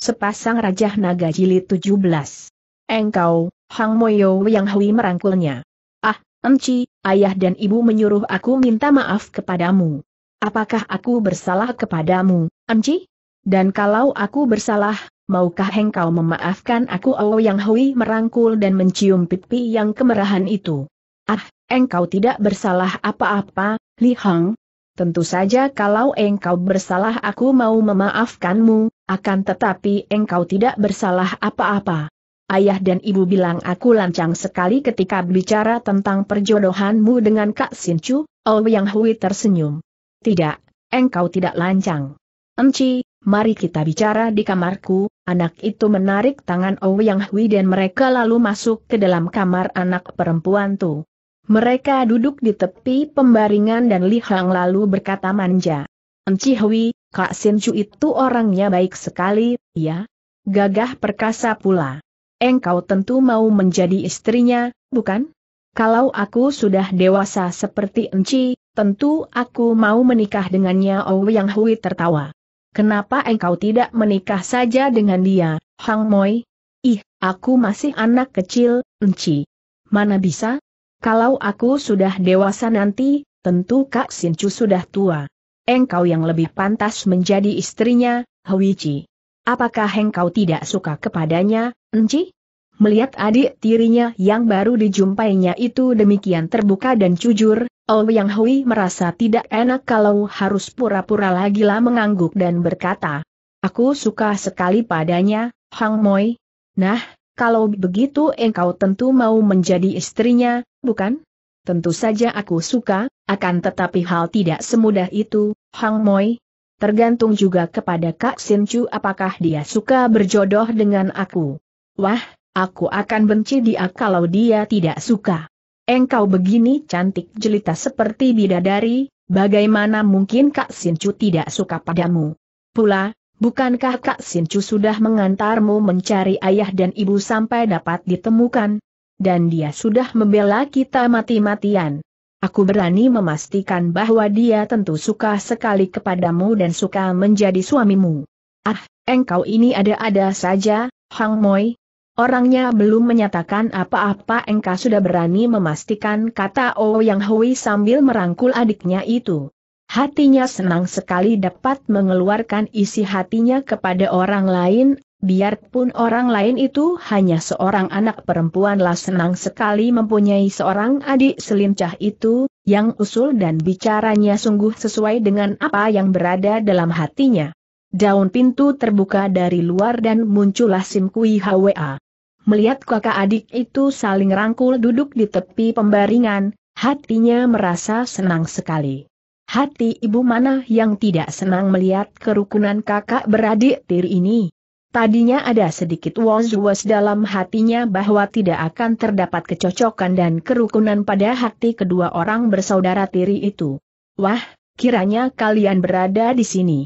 Sepasang Raja Naga Jilid 17. Engkau, Hang Moyo Yang Hui merangkulnya. Ah, Enci, ayah dan ibu menyuruh aku minta maaf kepadamu. Apakah aku bersalah kepadamu, Enci? Dan kalau aku bersalah, maukah engkau memaafkan aku Oh Yang Hui merangkul dan mencium pipi yang kemerahan itu? Ah, engkau tidak bersalah apa-apa, Li Hang, Tentu saja kalau engkau bersalah aku mau memaafkanmu, akan tetapi engkau tidak bersalah apa-apa. Ayah dan ibu bilang aku lancang sekali ketika bicara tentang perjodohanmu dengan Kak Sinchu, Ouyang Hui tersenyum. Tidak, engkau tidak lancang. Enci, mari kita bicara di kamarku, anak itu menarik tangan Ouyang Hui dan mereka lalu masuk ke dalam kamar anak perempuan tu. Mereka duduk di tepi pembaringan dan Li Hang lalu berkata manja. Enci Hui, Kak Sinju itu orangnya baik sekali, ya? Gagah perkasa pula. Engkau tentu mau menjadi istrinya, bukan? Kalau aku sudah dewasa seperti Enci, tentu aku mau menikah dengannya Oh Yang Hui tertawa. Kenapa engkau tidak menikah saja dengan dia, Hang Moi? Ih, aku masih anak kecil, Enci. Mana bisa? Kalau aku sudah dewasa nanti, tentu Kak Sincu sudah tua engkau yang lebih pantas menjadi istrinya, Huichi. Apakah engkau tidak suka kepadanya, Enci? Melihat adik tirinya yang baru dijumpainya itu demikian terbuka dan jujur, Oh Yang Hui merasa tidak enak kalau harus pura-pura lagi lah mengangguk dan berkata, Aku suka sekali padanya, Hang Moi. Nah, kalau begitu engkau tentu mau menjadi istrinya, bukan? tentu saja aku suka, akan tetapi hal tidak semudah itu, Hang Moi. Tergantung juga kepada Kak Sin Chu apakah dia suka berjodoh dengan aku. Wah, aku akan benci dia kalau dia tidak suka. Engkau begini cantik jelita seperti bidadari, bagaimana mungkin Kak Sin Chu tidak suka padamu? Pula, bukankah Kak Sin Chu sudah mengantarmu mencari ayah dan ibu sampai dapat ditemukan? dan dia sudah membela kita mati-matian. Aku berani memastikan bahwa dia tentu suka sekali kepadamu dan suka menjadi suamimu. Ah, engkau ini ada-ada saja, Hang Moi. Orangnya belum menyatakan apa-apa engkau sudah berani memastikan kata Oh Yang Hui sambil merangkul adiknya itu. Hatinya senang sekali dapat mengeluarkan isi hatinya kepada orang lain, Biarpun orang lain itu hanya seorang anak perempuanlah senang sekali mempunyai seorang adik selincah itu, yang usul dan bicaranya sungguh sesuai dengan apa yang berada dalam hatinya. Daun pintu terbuka dari luar dan muncullah Sim Kui Hwa. Melihat kakak adik itu saling rangkul duduk di tepi pembaringan, hatinya merasa senang sekali. Hati ibu mana yang tidak senang melihat kerukunan kakak beradik tir ini? Tadinya ada sedikit was-was dalam hatinya bahwa tidak akan terdapat kecocokan dan kerukunan pada hati kedua orang bersaudara tiri itu. Wah, kiranya kalian berada di sini.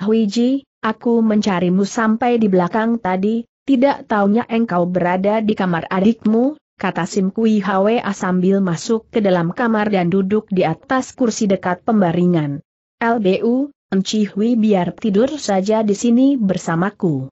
Huiji, aku mencarimu sampai di belakang tadi, tidak taunya engkau berada di kamar adikmu, kata Sim Kui Hwa sambil masuk ke dalam kamar dan duduk di atas kursi dekat pembaringan. LBU, Enci Hui biar tidur saja di sini bersamaku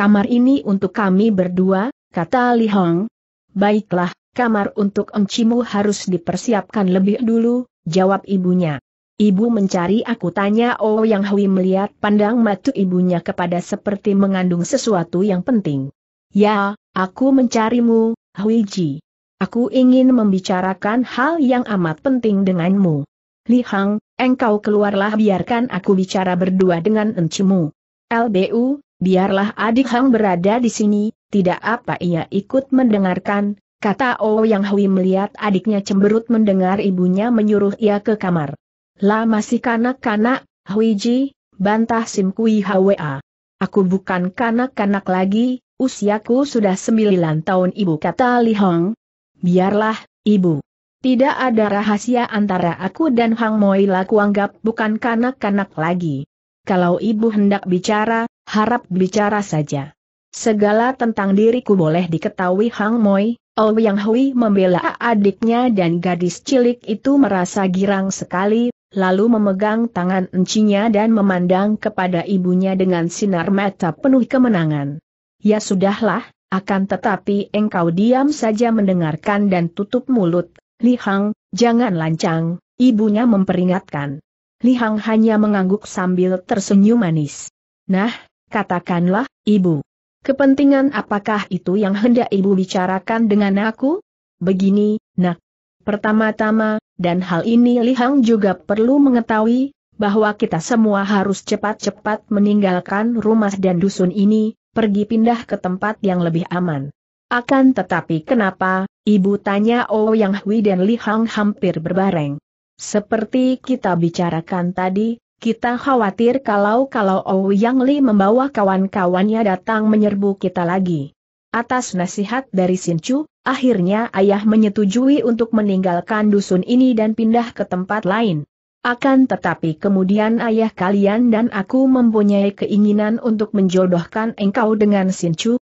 kamar ini untuk kami berdua, kata Li Hong. Baiklah, kamar untuk Engcimu harus dipersiapkan lebih dulu, jawab ibunya. Ibu mencari aku tanya Oh Yang Hui melihat pandang mata ibunya kepada seperti mengandung sesuatu yang penting. Ya, aku mencarimu, Hui Ji. Aku ingin membicarakan hal yang amat penting denganmu. Li Hang, engkau keluarlah biarkan aku bicara berdua dengan encimu. LBU, biarlah adik Hang berada di sini, tidak apa ia ikut mendengarkan, kata Oh Yang Hui melihat adiknya cemberut mendengar ibunya menyuruh ia ke kamar. Lah masih kanak-kanak, Hui Ji, bantah Sim Kui Hwa. Aku bukan kanak-kanak lagi, usiaku sudah sembilan tahun ibu kata Li Hong. Biarlah, ibu. Tidak ada rahasia antara aku dan Hang Moi kuanggap anggap bukan kanak-kanak lagi kalau ibu hendak bicara, harap bicara saja. Segala tentang diriku boleh diketahui Hang Moi, Oh Yang Hui membela adiknya dan gadis cilik itu merasa girang sekali, lalu memegang tangan encinya dan memandang kepada ibunya dengan sinar mata penuh kemenangan. Ya sudahlah, akan tetapi engkau diam saja mendengarkan dan tutup mulut, Li Hang, jangan lancang, ibunya memperingatkan. Lihang hanya mengangguk sambil tersenyum manis. Nah, katakanlah, Ibu. Kepentingan apakah itu yang hendak Ibu bicarakan dengan aku? Begini, nak. Pertama-tama, dan hal ini Lihang juga perlu mengetahui, bahwa kita semua harus cepat-cepat meninggalkan rumah dan dusun ini, pergi pindah ke tempat yang lebih aman. Akan tetapi kenapa, ibu tanya Oh Yang Hui dan Li Hang hampir berbareng. Seperti kita bicarakan tadi, kita khawatir kalau-kalau Ouyang Li membawa kawan-kawannya datang menyerbu kita lagi. Atas nasihat dari Sinchu, akhirnya ayah menyetujui untuk meninggalkan dusun ini dan pindah ke tempat lain. Akan tetapi kemudian ayah kalian dan aku mempunyai keinginan untuk menjodohkan engkau dengan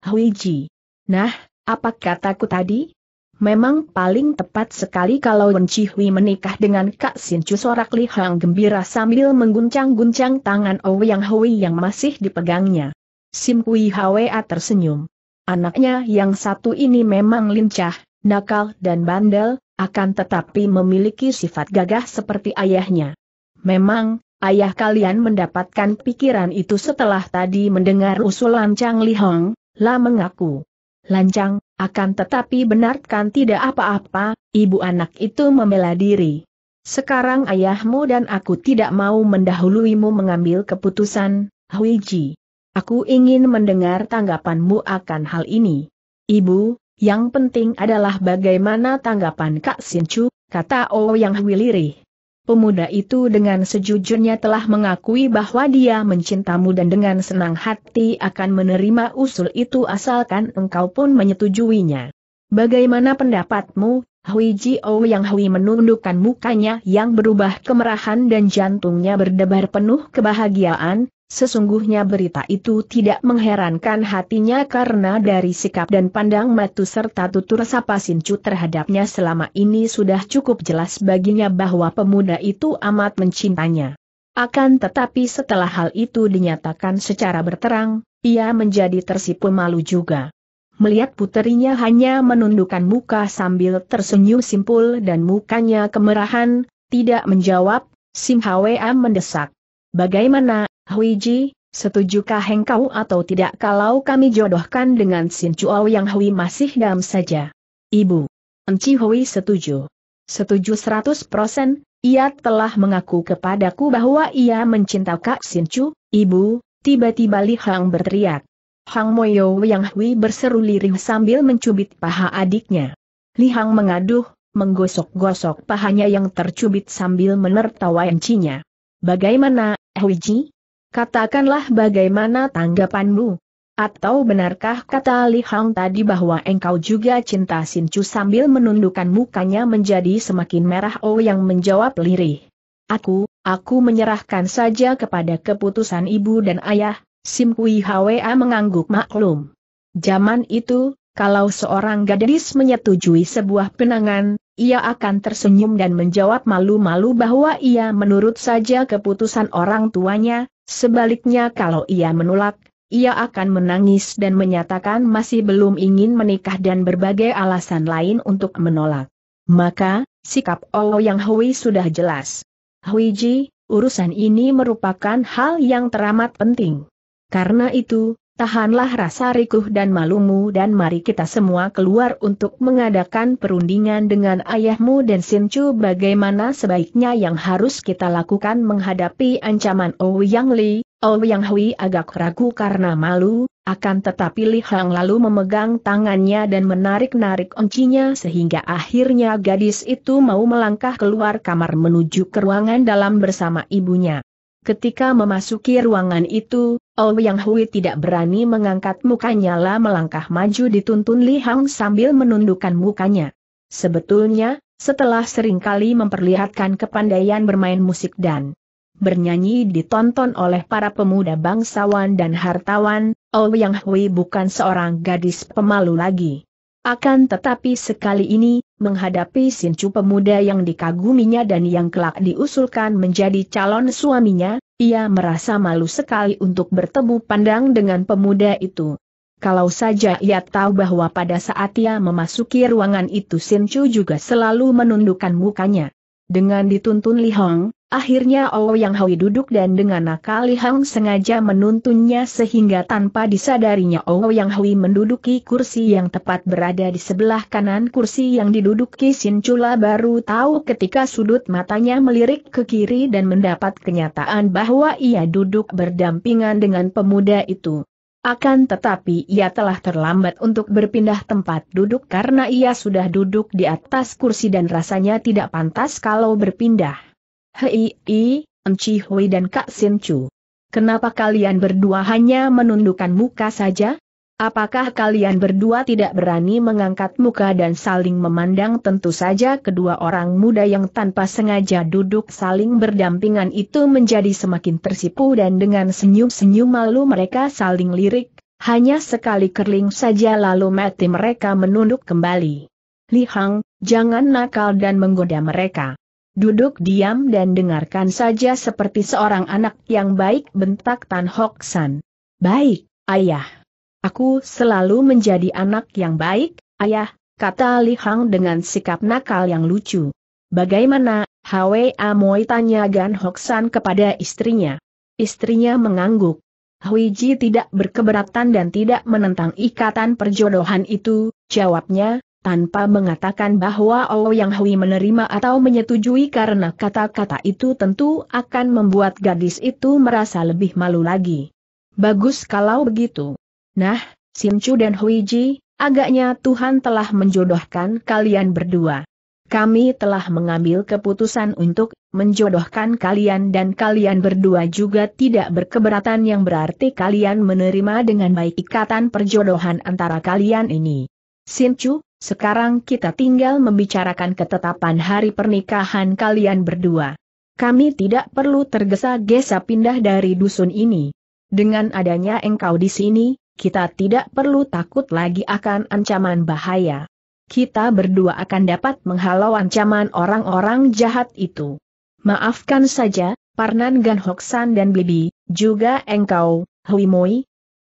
Hui Ji. Nah, apa kataku tadi? Memang paling tepat sekali kalau Wen Chihui menikah dengan Kak Sin Chu sorak Li Hang gembira sambil mengguncang-guncang tangan Ouyang oh Hui yang masih dipegangnya. Sim Kui Hwa tersenyum. Anaknya yang satu ini memang lincah, nakal dan bandel, akan tetapi memiliki sifat gagah seperti ayahnya. Memang, ayah kalian mendapatkan pikiran itu setelah tadi mendengar usulan Chang Li Hong, lah mengaku. Lancang, akan tetapi benarkan tidak apa-apa, ibu anak itu membela diri. Sekarang ayahmu dan aku tidak mau mendahuluimu mengambil keputusan, Huiji. Aku ingin mendengar tanggapanmu akan hal ini. Ibu, yang penting adalah bagaimana tanggapan Kak Sinchu, kata Oh Yang lirih. Pemuda itu dengan sejujurnya telah mengakui bahwa dia mencintamu dan dengan senang hati akan menerima usul itu asalkan engkau pun menyetujuinya. Bagaimana pendapatmu, Hui Jio yang Hui menundukkan mukanya yang berubah kemerahan dan jantungnya berdebar penuh kebahagiaan, Sesungguhnya berita itu tidak mengherankan hatinya karena dari sikap dan pandang matu serta tutur sapa Sincu terhadapnya selama ini sudah cukup jelas baginya bahwa pemuda itu amat mencintanya. Akan tetapi setelah hal itu dinyatakan secara berterang, ia menjadi tersipu malu juga. Melihat puterinya hanya menundukkan muka sambil tersenyum simpul dan mukanya kemerahan, tidak menjawab, Sim Hwa mendesak. Bagaimana Huiji, setujukah engkau atau tidak kalau kami jodohkan dengan Sin Chuao yang Hui masih dalam saja? Ibu. Enci Hui setuju. Setuju 100 persen, ia telah mengaku kepadaku bahwa ia mencinta Kak Sin Chu, ibu, tiba-tiba Li Hang berteriak. Hang Moyo yang Hui berseru lirih sambil mencubit paha adiknya. Li Hang mengaduh, menggosok-gosok pahanya yang tercubit sambil menertawa encinya. Bagaimana, Huiji? Katakanlah bagaimana tanggapanmu? Atau benarkah kata Li Hang tadi bahwa engkau juga cinta Sin Chu sambil menundukkan mukanya menjadi semakin merah Oh yang menjawab lirih. Aku, aku menyerahkan saja kepada keputusan ibu dan ayah, Sim Kui Hwa mengangguk maklum. Zaman itu, kalau seorang gadis menyetujui sebuah penangan, ia akan tersenyum dan menjawab malu-malu bahwa ia menurut saja keputusan orang tuanya, sebaliknya kalau ia menolak, ia akan menangis dan menyatakan masih belum ingin menikah dan berbagai alasan lain untuk menolak. Maka, sikap Olo Yang Hui sudah jelas. Hui Ji, urusan ini merupakan hal yang teramat penting. Karena itu, Tahanlah rasa rikuh dan malumu dan mari kita semua keluar untuk mengadakan perundingan dengan ayahmu dan Sinchu bagaimana sebaiknya yang harus kita lakukan menghadapi ancaman Ouyang Li. Ouyang Hui agak ragu karena malu, akan tetapi Li Hang lalu memegang tangannya dan menarik-narik oncinya sehingga akhirnya gadis itu mau melangkah keluar kamar menuju ke ruangan dalam bersama ibunya. Ketika memasuki ruangan itu, oh Yang Hui tidak berani mengangkat mukanya lah melangkah maju dituntun Li Hang sambil menundukkan mukanya. Sebetulnya, setelah seringkali memperlihatkan kepandaian bermain musik dan bernyanyi ditonton oleh para pemuda bangsawan dan hartawan, oh Yang Hui bukan seorang gadis pemalu lagi. Akan tetapi sekali ini, menghadapi Sincu pemuda yang dikaguminya dan yang kelak diusulkan menjadi calon suaminya, ia merasa malu sekali untuk bertemu pandang dengan pemuda itu. Kalau saja ia tahu bahwa pada saat ia memasuki ruangan itu Sincu juga selalu menundukkan mukanya. Dengan dituntun Li Hong, akhirnya oh Yang Hui duduk dan dengan nakal Li Hong sengaja menuntunnya sehingga tanpa disadarinya oh Yang Hui menduduki kursi yang tepat berada di sebelah kanan kursi yang diduduki Sin Chula baru tahu ketika sudut matanya melirik ke kiri dan mendapat kenyataan bahwa ia duduk berdampingan dengan pemuda itu. Akan tetapi ia telah terlambat untuk berpindah tempat duduk karena ia sudah duduk di atas kursi dan rasanya tidak pantas kalau berpindah. Hei, i, Enci Hui dan Kak Sin Chu. Kenapa kalian berdua hanya menundukkan muka saja? Apakah kalian berdua tidak berani mengangkat muka dan saling memandang? Tentu saja kedua orang muda yang tanpa sengaja duduk saling berdampingan itu menjadi semakin tersipu dan dengan senyum-senyum malu mereka saling lirik, hanya sekali kerling saja lalu mati mereka menunduk kembali. Li Hang, jangan nakal dan menggoda mereka. Duduk diam dan dengarkan saja seperti seorang anak yang baik bentak Tan Hok San. Baik, ayah. Aku selalu menjadi anak yang baik, ayah, kata Li Hang dengan sikap nakal yang lucu. Bagaimana, Hwe Amoy tanya Gan Hoksan kepada istrinya. Istrinya mengangguk. Huiji tidak berkeberatan dan tidak menentang ikatan perjodohan itu, jawabnya, tanpa mengatakan bahwa Oh Yang Hui menerima atau menyetujui karena kata-kata itu tentu akan membuat gadis itu merasa lebih malu lagi. Bagus kalau begitu. Nah, Simcu dan Huiji, agaknya Tuhan telah menjodohkan kalian berdua. Kami telah mengambil keputusan untuk menjodohkan kalian dan kalian berdua juga tidak berkeberatan yang berarti kalian menerima dengan baik ikatan perjodohan antara kalian ini. Simcu, sekarang kita tinggal membicarakan ketetapan hari pernikahan kalian berdua. Kami tidak perlu tergesa-gesa pindah dari dusun ini. Dengan adanya engkau di sini, kita tidak perlu takut lagi akan ancaman bahaya. Kita berdua akan dapat menghalau ancaman orang-orang jahat itu. Maafkan saja, Parnan Gan Hoksan dan Bibi, juga engkau, Hui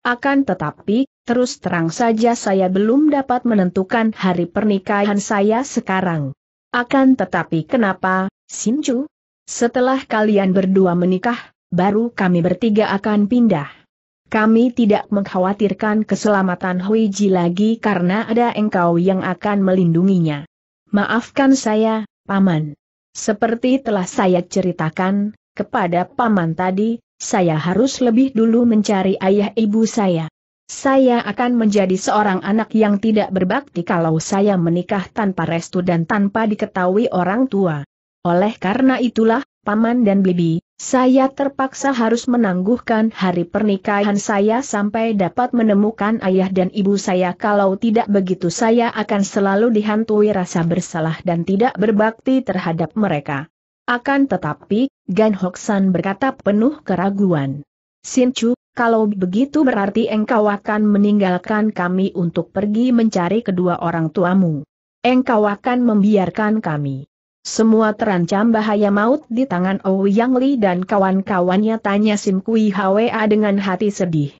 Akan tetapi, terus terang saja saya belum dapat menentukan hari pernikahan saya sekarang. Akan tetapi kenapa, Sinju? Setelah kalian berdua menikah, baru kami bertiga akan pindah. Kami tidak mengkhawatirkan keselamatan Hui Ji lagi karena ada engkau yang akan melindunginya. Maafkan saya, Paman. Seperti telah saya ceritakan, kepada Paman tadi, saya harus lebih dulu mencari ayah ibu saya. Saya akan menjadi seorang anak yang tidak berbakti kalau saya menikah tanpa restu dan tanpa diketahui orang tua. Oleh karena itulah, Paman dan Bibi, saya terpaksa harus menangguhkan hari pernikahan saya sampai dapat menemukan ayah dan ibu saya kalau tidak begitu saya akan selalu dihantui rasa bersalah dan tidak berbakti terhadap mereka. Akan tetapi, Gan Hoksan berkata penuh keraguan. Sin Chu, kalau begitu berarti engkau akan meninggalkan kami untuk pergi mencari kedua orang tuamu. Engkau akan membiarkan kami. Semua terancam bahaya maut di tangan Ouyang Li dan kawan-kawannya tanya Sim Kui Hwa dengan hati sedih.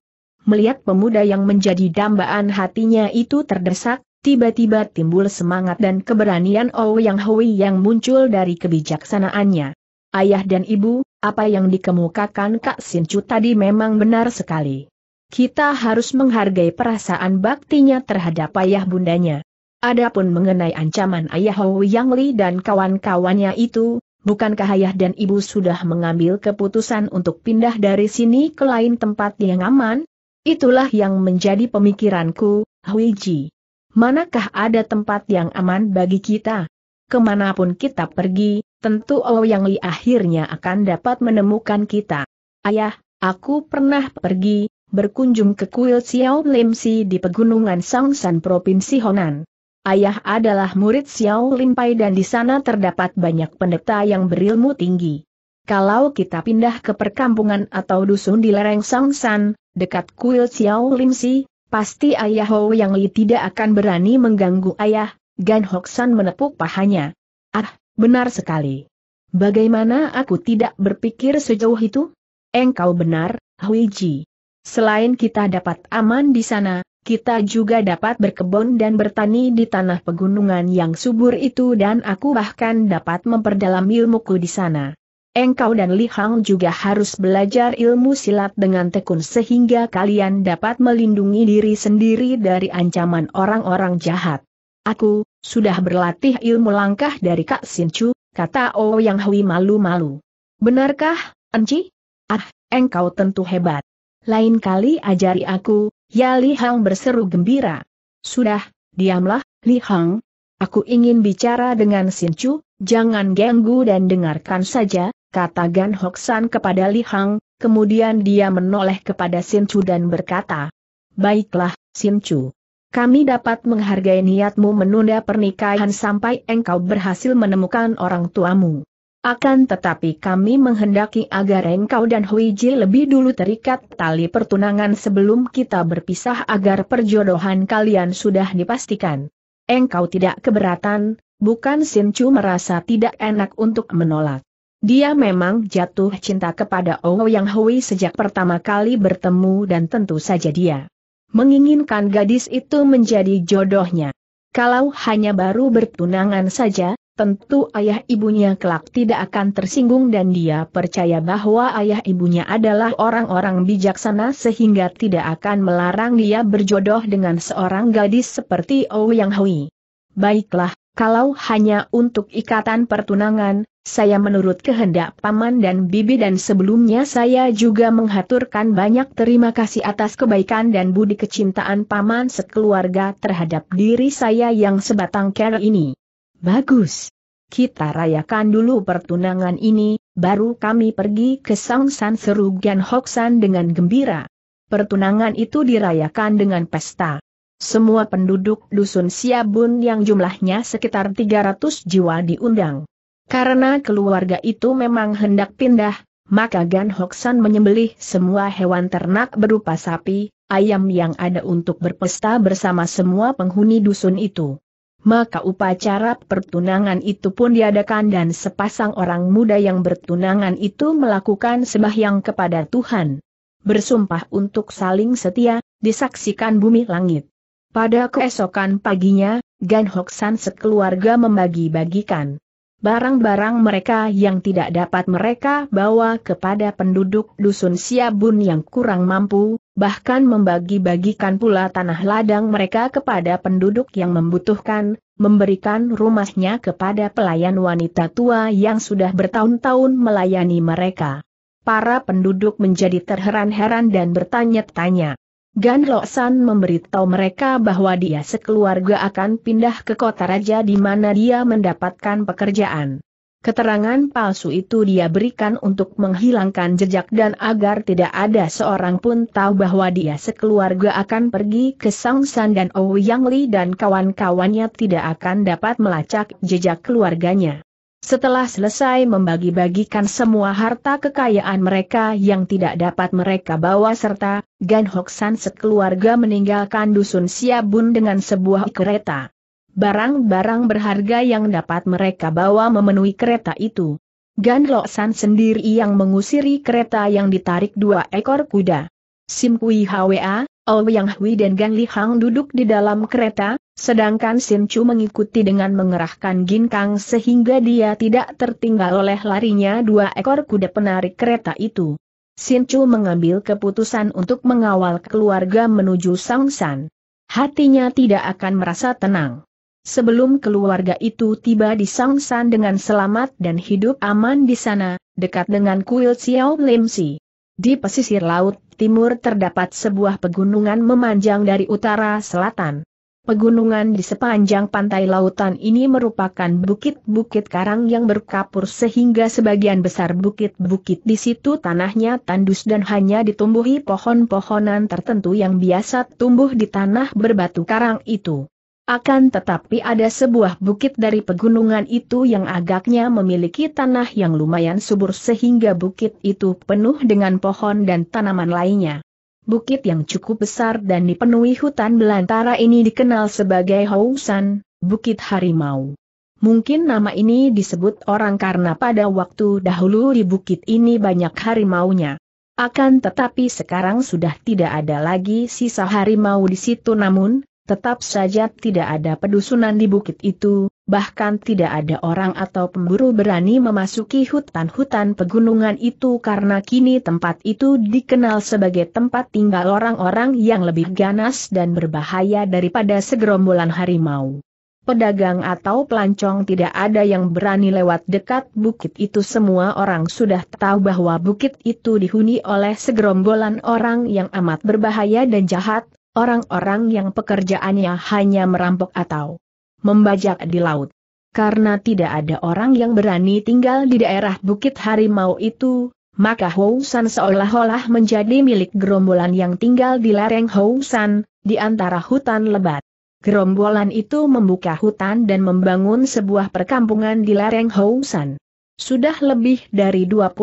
Melihat pemuda yang menjadi dambaan hatinya itu terdesak, tiba-tiba timbul semangat dan keberanian Ouyang Hui yang muncul dari kebijaksanaannya. Ayah dan ibu, apa yang dikemukakan Kak Chu tadi memang benar sekali. Kita harus menghargai perasaan baktinya terhadap ayah bundanya. Adapun mengenai ancaman ayah Hou Yang Li dan kawan-kawannya itu, bukankah ayah dan ibu sudah mengambil keputusan untuk pindah dari sini ke lain tempat yang aman? Itulah yang menjadi pemikiranku, Hui Ji. Manakah ada tempat yang aman bagi kita? Kemanapun kita pergi, tentu Ouyang Li akhirnya akan dapat menemukan kita. Ayah, aku pernah pergi, berkunjung ke kuil Xiao Lim Si di pegunungan Sangsan Provinsi Honan. Ayah adalah murid Xiao Limpai dan di sana terdapat banyak pendeta yang berilmu tinggi. Kalau kita pindah ke perkampungan atau dusun di lereng Sangsan, dekat kuil Xiao Limsi, pasti ayah Ho Yang Li tidak akan berani mengganggu ayah, Gan Hoksan menepuk pahanya. Ah, benar sekali. Bagaimana aku tidak berpikir sejauh itu? Engkau benar, Hui Ji. Selain kita dapat aman di sana, kita juga dapat berkebun dan bertani di tanah pegunungan yang subur itu dan aku bahkan dapat memperdalam ilmuku di sana. Engkau dan Li Hang juga harus belajar ilmu silat dengan tekun sehingga kalian dapat melindungi diri sendiri dari ancaman orang-orang jahat. Aku, sudah berlatih ilmu langkah dari Kak Sin Chu, kata Oh Yang Hui malu-malu. Benarkah, Enci? Ah, engkau tentu hebat. Lain kali ajari aku, Ya Li Hang berseru gembira. Sudah, diamlah, Li Hang. Aku ingin bicara dengan Sin Chu, jangan ganggu dan dengarkan saja, kata Gan San kepada Li Hang, kemudian dia menoleh kepada Sin Chu dan berkata, Baiklah, Sin Chu. Kami dapat menghargai niatmu menunda pernikahan sampai engkau berhasil menemukan orang tuamu. Akan tetapi kami menghendaki agar engkau dan Ji lebih dulu terikat tali pertunangan sebelum kita berpisah agar perjodohan kalian sudah dipastikan. Engkau tidak keberatan, bukan Chu merasa tidak enak untuk menolak. Dia memang jatuh cinta kepada yang Hui sejak pertama kali bertemu dan tentu saja dia menginginkan gadis itu menjadi jodohnya. Kalau hanya baru bertunangan saja, tentu ayah ibunya kelak tidak akan tersinggung dan dia percaya bahwa ayah ibunya adalah orang-orang bijaksana sehingga tidak akan melarang dia berjodoh dengan seorang gadis seperti Ouyang Hui. Baiklah, kalau hanya untuk ikatan pertunangan, saya menurut kehendak paman dan bibi dan sebelumnya saya juga menghaturkan banyak terima kasih atas kebaikan dan budi kecintaan paman sekeluarga terhadap diri saya yang sebatang kera ini. Bagus. Kita rayakan dulu pertunangan ini, baru kami pergi ke Sangsan seru Gen Hoksan dengan gembira. Pertunangan itu dirayakan dengan pesta. Semua penduduk dusun Siabun yang jumlahnya sekitar 300 jiwa diundang. Karena keluarga itu memang hendak pindah, maka Gan Hoksan menyembelih semua hewan ternak berupa sapi, ayam yang ada untuk berpesta bersama semua penghuni dusun itu maka upacara pertunangan itu pun diadakan dan sepasang orang muda yang bertunangan itu melakukan sembahyang kepada Tuhan. Bersumpah untuk saling setia, disaksikan bumi langit. Pada keesokan paginya, Gan Hoksan sekeluarga membagi-bagikan barang-barang mereka yang tidak dapat mereka bawa kepada penduduk dusun Siabun yang kurang mampu, bahkan membagi-bagikan pula tanah ladang mereka kepada penduduk yang membutuhkan, memberikan rumahnya kepada pelayan wanita tua yang sudah bertahun-tahun melayani mereka. Para penduduk menjadi terheran-heran dan bertanya-tanya. Gan Loksan memberitahu mereka bahwa dia sekeluarga akan pindah ke kota raja di mana dia mendapatkan pekerjaan. Keterangan palsu itu dia berikan untuk menghilangkan jejak dan agar tidak ada seorang pun tahu bahwa dia sekeluarga akan pergi ke Sangsan dan Ouyang oh Li dan kawan-kawannya tidak akan dapat melacak jejak keluarganya. Setelah selesai membagi-bagikan semua harta kekayaan mereka yang tidak dapat mereka bawa serta, Gan Hok sekeluarga meninggalkan dusun Siabun dengan sebuah kereta barang-barang berharga yang dapat mereka bawa memenuhi kereta itu. Gan Lo San sendiri yang mengusiri kereta yang ditarik dua ekor kuda. Sim Kui Hwa, Ou Yang Hui dan Gan Li Hang duduk di dalam kereta, sedangkan Sim Chu mengikuti dengan mengerahkan ginkang sehingga dia tidak tertinggal oleh larinya dua ekor kuda penarik kereta itu. Sim Chu mengambil keputusan untuk mengawal keluarga menuju Sang San. Hatinya tidak akan merasa tenang. Sebelum keluarga itu tiba di Sangsan dengan selamat dan hidup aman di sana, dekat dengan kuil Xiao si. Di pesisir laut timur terdapat sebuah pegunungan memanjang dari utara selatan. Pegunungan di sepanjang pantai lautan ini merupakan bukit-bukit karang yang berkapur sehingga sebagian besar bukit-bukit di situ tanahnya tandus dan hanya ditumbuhi pohon-pohonan tertentu yang biasa tumbuh di tanah berbatu karang itu. Akan tetapi ada sebuah bukit dari pegunungan itu yang agaknya memiliki tanah yang lumayan subur sehingga bukit itu penuh dengan pohon dan tanaman lainnya. Bukit yang cukup besar dan dipenuhi hutan belantara ini dikenal sebagai Housan, Bukit Harimau. Mungkin nama ini disebut orang karena pada waktu dahulu di bukit ini banyak harimaunya. Akan tetapi sekarang sudah tidak ada lagi sisa harimau di situ namun, Tetap saja tidak ada pedusunan di bukit itu, bahkan tidak ada orang atau pemburu berani memasuki hutan-hutan pegunungan itu karena kini tempat itu dikenal sebagai tempat tinggal orang-orang yang lebih ganas dan berbahaya daripada segerombolan harimau. Pedagang atau pelancong tidak ada yang berani lewat dekat bukit itu semua orang sudah tahu bahwa bukit itu dihuni oleh segerombolan orang yang amat berbahaya dan jahat, orang-orang yang pekerjaannya hanya merampok atau membajak di laut. Karena tidak ada orang yang berani tinggal di daerah Bukit Harimau itu, maka Housan seolah-olah menjadi milik gerombolan yang tinggal di lereng Housan, di antara hutan lebat. Gerombolan itu membuka hutan dan membangun sebuah perkampungan di lereng Housan. Sudah lebih dari 25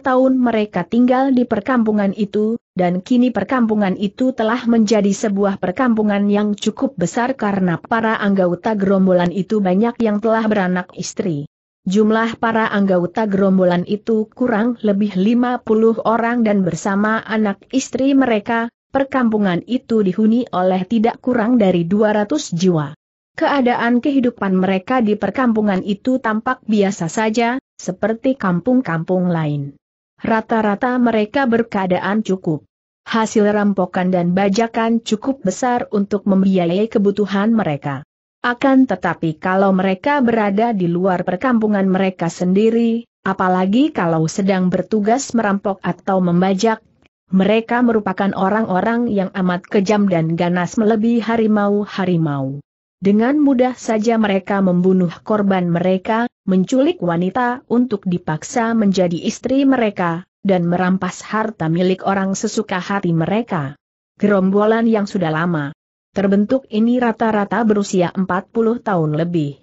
tahun mereka tinggal di perkampungan itu, dan kini perkampungan itu telah menjadi sebuah perkampungan yang cukup besar karena para anggota gerombolan itu banyak yang telah beranak istri. Jumlah para anggota gerombolan itu kurang lebih 50 orang dan bersama anak istri mereka, perkampungan itu dihuni oleh tidak kurang dari 200 jiwa. Keadaan kehidupan mereka di perkampungan itu tampak biasa saja, seperti kampung-kampung lain. Rata-rata mereka berkeadaan cukup. Hasil rampokan dan bajakan cukup besar untuk membiayai kebutuhan mereka. Akan tetapi kalau mereka berada di luar perkampungan mereka sendiri, apalagi kalau sedang bertugas merampok atau membajak, mereka merupakan orang-orang yang amat kejam dan ganas melebihi harimau-harimau. Dengan mudah saja mereka membunuh korban mereka, menculik wanita untuk dipaksa menjadi istri mereka, dan merampas harta milik orang sesuka hati mereka. Gerombolan yang sudah lama terbentuk ini rata-rata berusia 40 tahun lebih.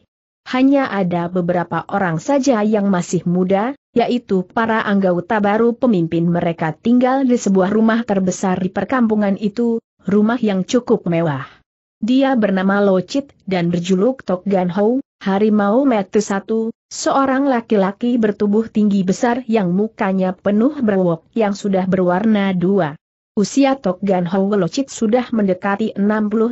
Hanya ada beberapa orang saja yang masih muda, yaitu para anggota baru pemimpin mereka tinggal di sebuah rumah terbesar di perkampungan itu, rumah yang cukup mewah. Dia bernama Locit dan berjuluk Tok Gan Ho, Harimau Mete Satu, seorang laki-laki bertubuh tinggi besar yang mukanya penuh berwok yang sudah berwarna dua. Usia Tok Gan Ho Locit sudah mendekati 60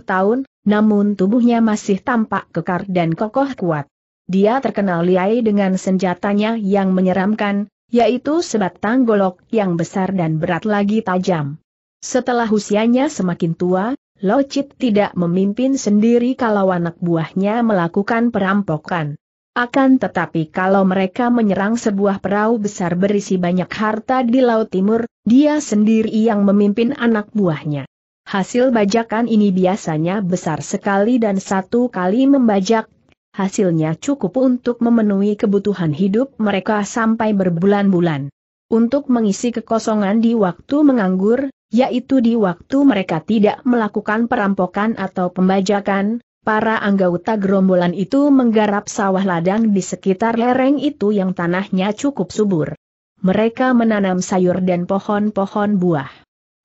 tahun, namun tubuhnya masih tampak kekar dan kokoh kuat. Dia terkenal liai dengan senjatanya yang menyeramkan, yaitu sebatang golok yang besar dan berat lagi tajam. Setelah usianya semakin tua, Locit tidak memimpin sendiri kalau anak buahnya melakukan perampokan. Akan tetapi kalau mereka menyerang sebuah perahu besar berisi banyak harta di Laut Timur, dia sendiri yang memimpin anak buahnya. Hasil bajakan ini biasanya besar sekali dan satu kali membajak, hasilnya cukup untuk memenuhi kebutuhan hidup mereka sampai berbulan-bulan untuk mengisi kekosongan di waktu menganggur, yaitu di waktu mereka tidak melakukan perampokan atau pembajakan, para anggota gerombolan itu menggarap sawah ladang di sekitar lereng itu yang tanahnya cukup subur. Mereka menanam sayur dan pohon-pohon buah.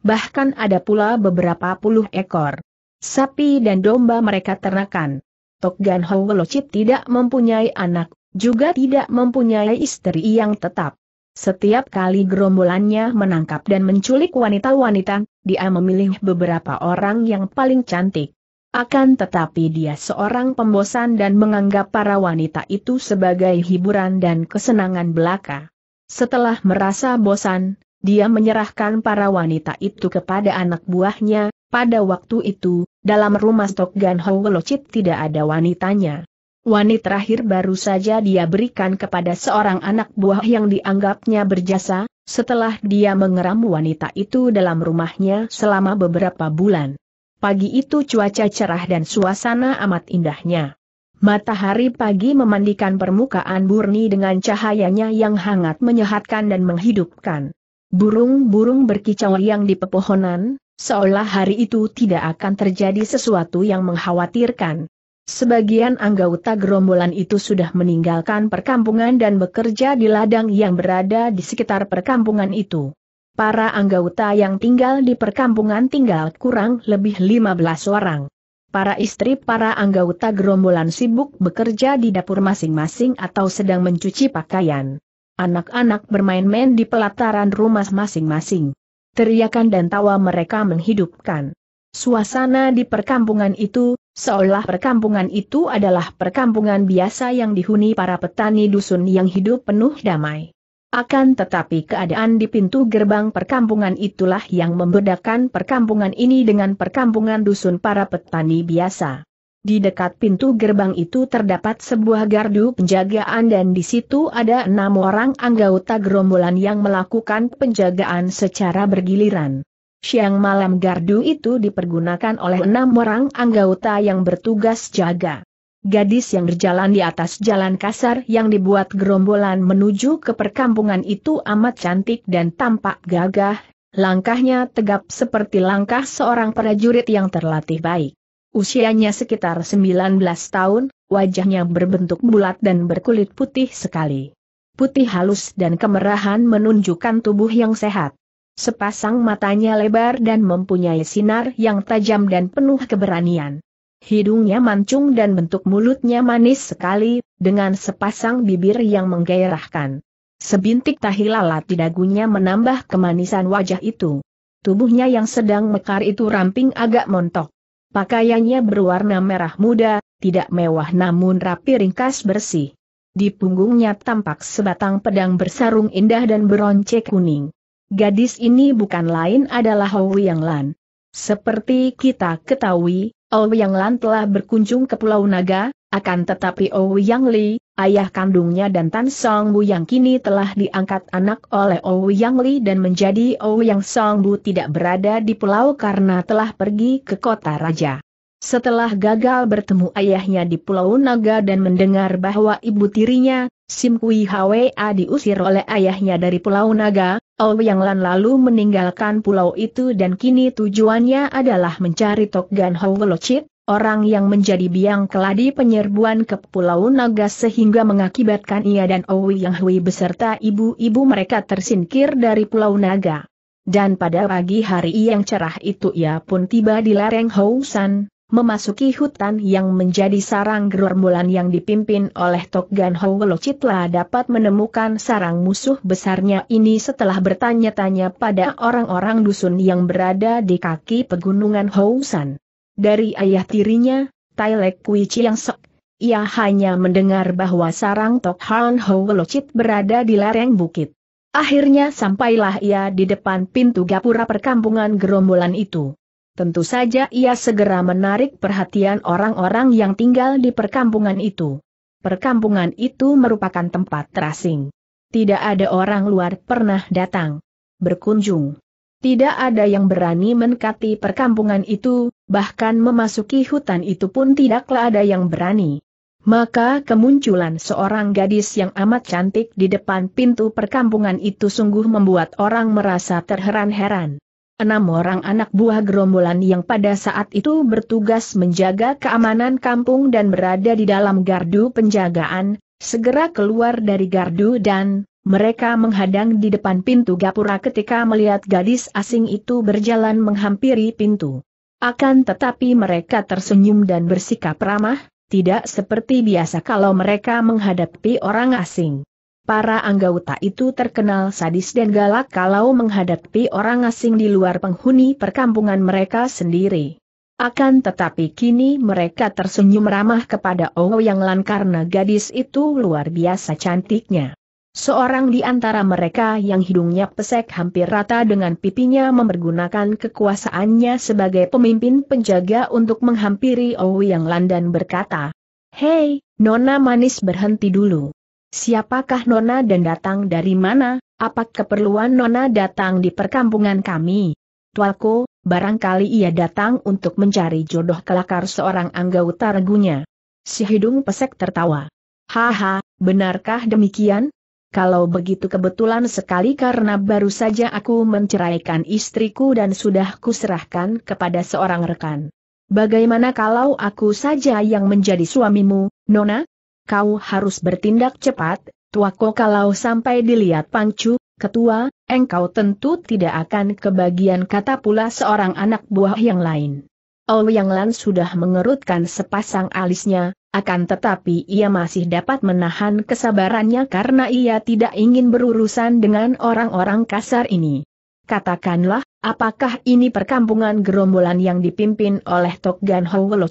Bahkan ada pula beberapa puluh ekor sapi dan domba mereka ternakan. Tokgan Howelocip tidak mempunyai anak, juga tidak mempunyai istri yang tetap. Setiap kali gerombolannya menangkap dan menculik wanita-wanita, dia memilih beberapa orang yang paling cantik. Akan tetapi dia seorang pembosan dan menganggap para wanita itu sebagai hiburan dan kesenangan belaka. Setelah merasa bosan, dia menyerahkan para wanita itu kepada anak buahnya, pada waktu itu, dalam rumah Stok Gan Howelocit tidak ada wanitanya. Wanita terakhir baru saja dia berikan kepada seorang anak buah yang dianggapnya berjasa, setelah dia mengeram wanita itu dalam rumahnya selama beberapa bulan. Pagi itu cuaca cerah dan suasana amat indahnya. Matahari pagi memandikan permukaan burni dengan cahayanya yang hangat menyehatkan dan menghidupkan. Burung-burung berkicau yang di pepohonan, seolah hari itu tidak akan terjadi sesuatu yang mengkhawatirkan. Sebagian anggota gerombolan itu sudah meninggalkan perkampungan dan bekerja di ladang yang berada di sekitar perkampungan itu. Para anggota yang tinggal di perkampungan tinggal kurang lebih 15 orang. Para istri para anggota gerombolan sibuk bekerja di dapur masing-masing atau sedang mencuci pakaian. Anak-anak bermain-main di pelataran rumah masing-masing. Teriakan dan tawa mereka menghidupkan suasana di perkampungan itu, Seolah perkampungan itu adalah perkampungan biasa yang dihuni para petani dusun yang hidup penuh damai. Akan tetapi keadaan di pintu gerbang perkampungan itulah yang membedakan perkampungan ini dengan perkampungan dusun para petani biasa. Di dekat pintu gerbang itu terdapat sebuah gardu penjagaan dan di situ ada enam orang anggota gerombolan yang melakukan penjagaan secara bergiliran siang malam gardu itu dipergunakan oleh enam orang anggota yang bertugas jaga. Gadis yang berjalan di atas jalan kasar yang dibuat gerombolan menuju ke perkampungan itu amat cantik dan tampak gagah, langkahnya tegap seperti langkah seorang prajurit yang terlatih baik. Usianya sekitar 19 tahun, wajahnya berbentuk bulat dan berkulit putih sekali. Putih halus dan kemerahan menunjukkan tubuh yang sehat. Sepasang matanya lebar dan mempunyai sinar yang tajam dan penuh keberanian. Hidungnya mancung dan bentuk mulutnya manis sekali, dengan sepasang bibir yang menggairahkan. Sebintik tahi lalat di dagunya menambah kemanisan wajah itu. Tubuhnya yang sedang mekar itu ramping agak montok. Pakaiannya berwarna merah muda, tidak mewah namun rapi ringkas bersih. Di punggungnya tampak sebatang pedang bersarung indah dan beroncek kuning. Gadis ini bukan lain adalah Yang Lan. Seperti kita ketahui, Yang Lan telah berkunjung ke Pulau Naga, akan tetapi Yang Li, ayah kandungnya dan Tan Song Bu yang kini telah diangkat anak oleh Yang Li dan menjadi Yang Song Bu tidak berada di pulau karena telah pergi ke kota raja. Setelah gagal bertemu ayahnya di Pulau Naga dan mendengar bahwa ibu tirinya, Sim Kui Hwa diusir oleh ayahnya dari Pulau Naga, Ouyang Lan lalu meninggalkan pulau itu dan kini tujuannya adalah mencari Tok Tokgan Howelocit, orang yang menjadi biang keladi penyerbuan ke Pulau Naga sehingga mengakibatkan ia dan Ouyang Hui beserta ibu-ibu mereka tersingkir dari Pulau Naga. Dan pada pagi hari yang cerah itu ia pun tiba di lereng San memasuki hutan yang menjadi sarang gerombolan yang dipimpin oleh Tokgan Howelo Citla dapat menemukan sarang musuh besarnya ini setelah bertanya-tanya pada orang-orang dusun yang berada di kaki pegunungan Housan. Dari ayah tirinya, Tailek Kui Chiang Sok, ia hanya mendengar bahwa sarang Tokhan Howelo Cit berada di lereng bukit. Akhirnya sampailah ia di depan pintu gapura perkampungan gerombolan itu tentu saja ia segera menarik perhatian orang-orang yang tinggal di perkampungan itu. Perkampungan itu merupakan tempat terasing. Tidak ada orang luar pernah datang berkunjung. Tidak ada yang berani mendekati perkampungan itu, bahkan memasuki hutan itu pun tidaklah ada yang berani. Maka kemunculan seorang gadis yang amat cantik di depan pintu perkampungan itu sungguh membuat orang merasa terheran-heran enam orang anak buah gerombolan yang pada saat itu bertugas menjaga keamanan kampung dan berada di dalam gardu penjagaan, segera keluar dari gardu dan mereka menghadang di depan pintu gapura ketika melihat gadis asing itu berjalan menghampiri pintu. Akan tetapi mereka tersenyum dan bersikap ramah, tidak seperti biasa kalau mereka menghadapi orang asing. Para anggota itu terkenal sadis dan galak kalau menghadapi orang asing di luar penghuni perkampungan mereka sendiri. Akan tetapi kini mereka tersenyum ramah kepada yang Lan karena gadis itu luar biasa cantiknya. Seorang di antara mereka yang hidungnya pesek hampir rata dengan pipinya mempergunakan kekuasaannya sebagai pemimpin penjaga untuk menghampiri Owo Yang Lan dan berkata, Hei, Nona Manis berhenti dulu. Siapakah Nona dan datang dari mana? Apa keperluan Nona datang di perkampungan kami? Tualko, barangkali ia datang untuk mencari jodoh kelakar seorang anggota regunya. Si hidung pesek tertawa. Haha, benarkah demikian? Kalau begitu kebetulan sekali karena baru saja aku menceraikan istriku dan sudah kuserahkan kepada seorang rekan. Bagaimana kalau aku saja yang menjadi suamimu, Nona? kau harus bertindak cepat, tuako kalau sampai dilihat pangcu, ketua, engkau tentu tidak akan kebagian kata pula seorang anak buah yang lain. Oh Yang Lan sudah mengerutkan sepasang alisnya, akan tetapi ia masih dapat menahan kesabarannya karena ia tidak ingin berurusan dengan orang-orang kasar ini. Katakanlah, apakah ini perkampungan gerombolan yang dipimpin oleh Tok Gan Ho Lo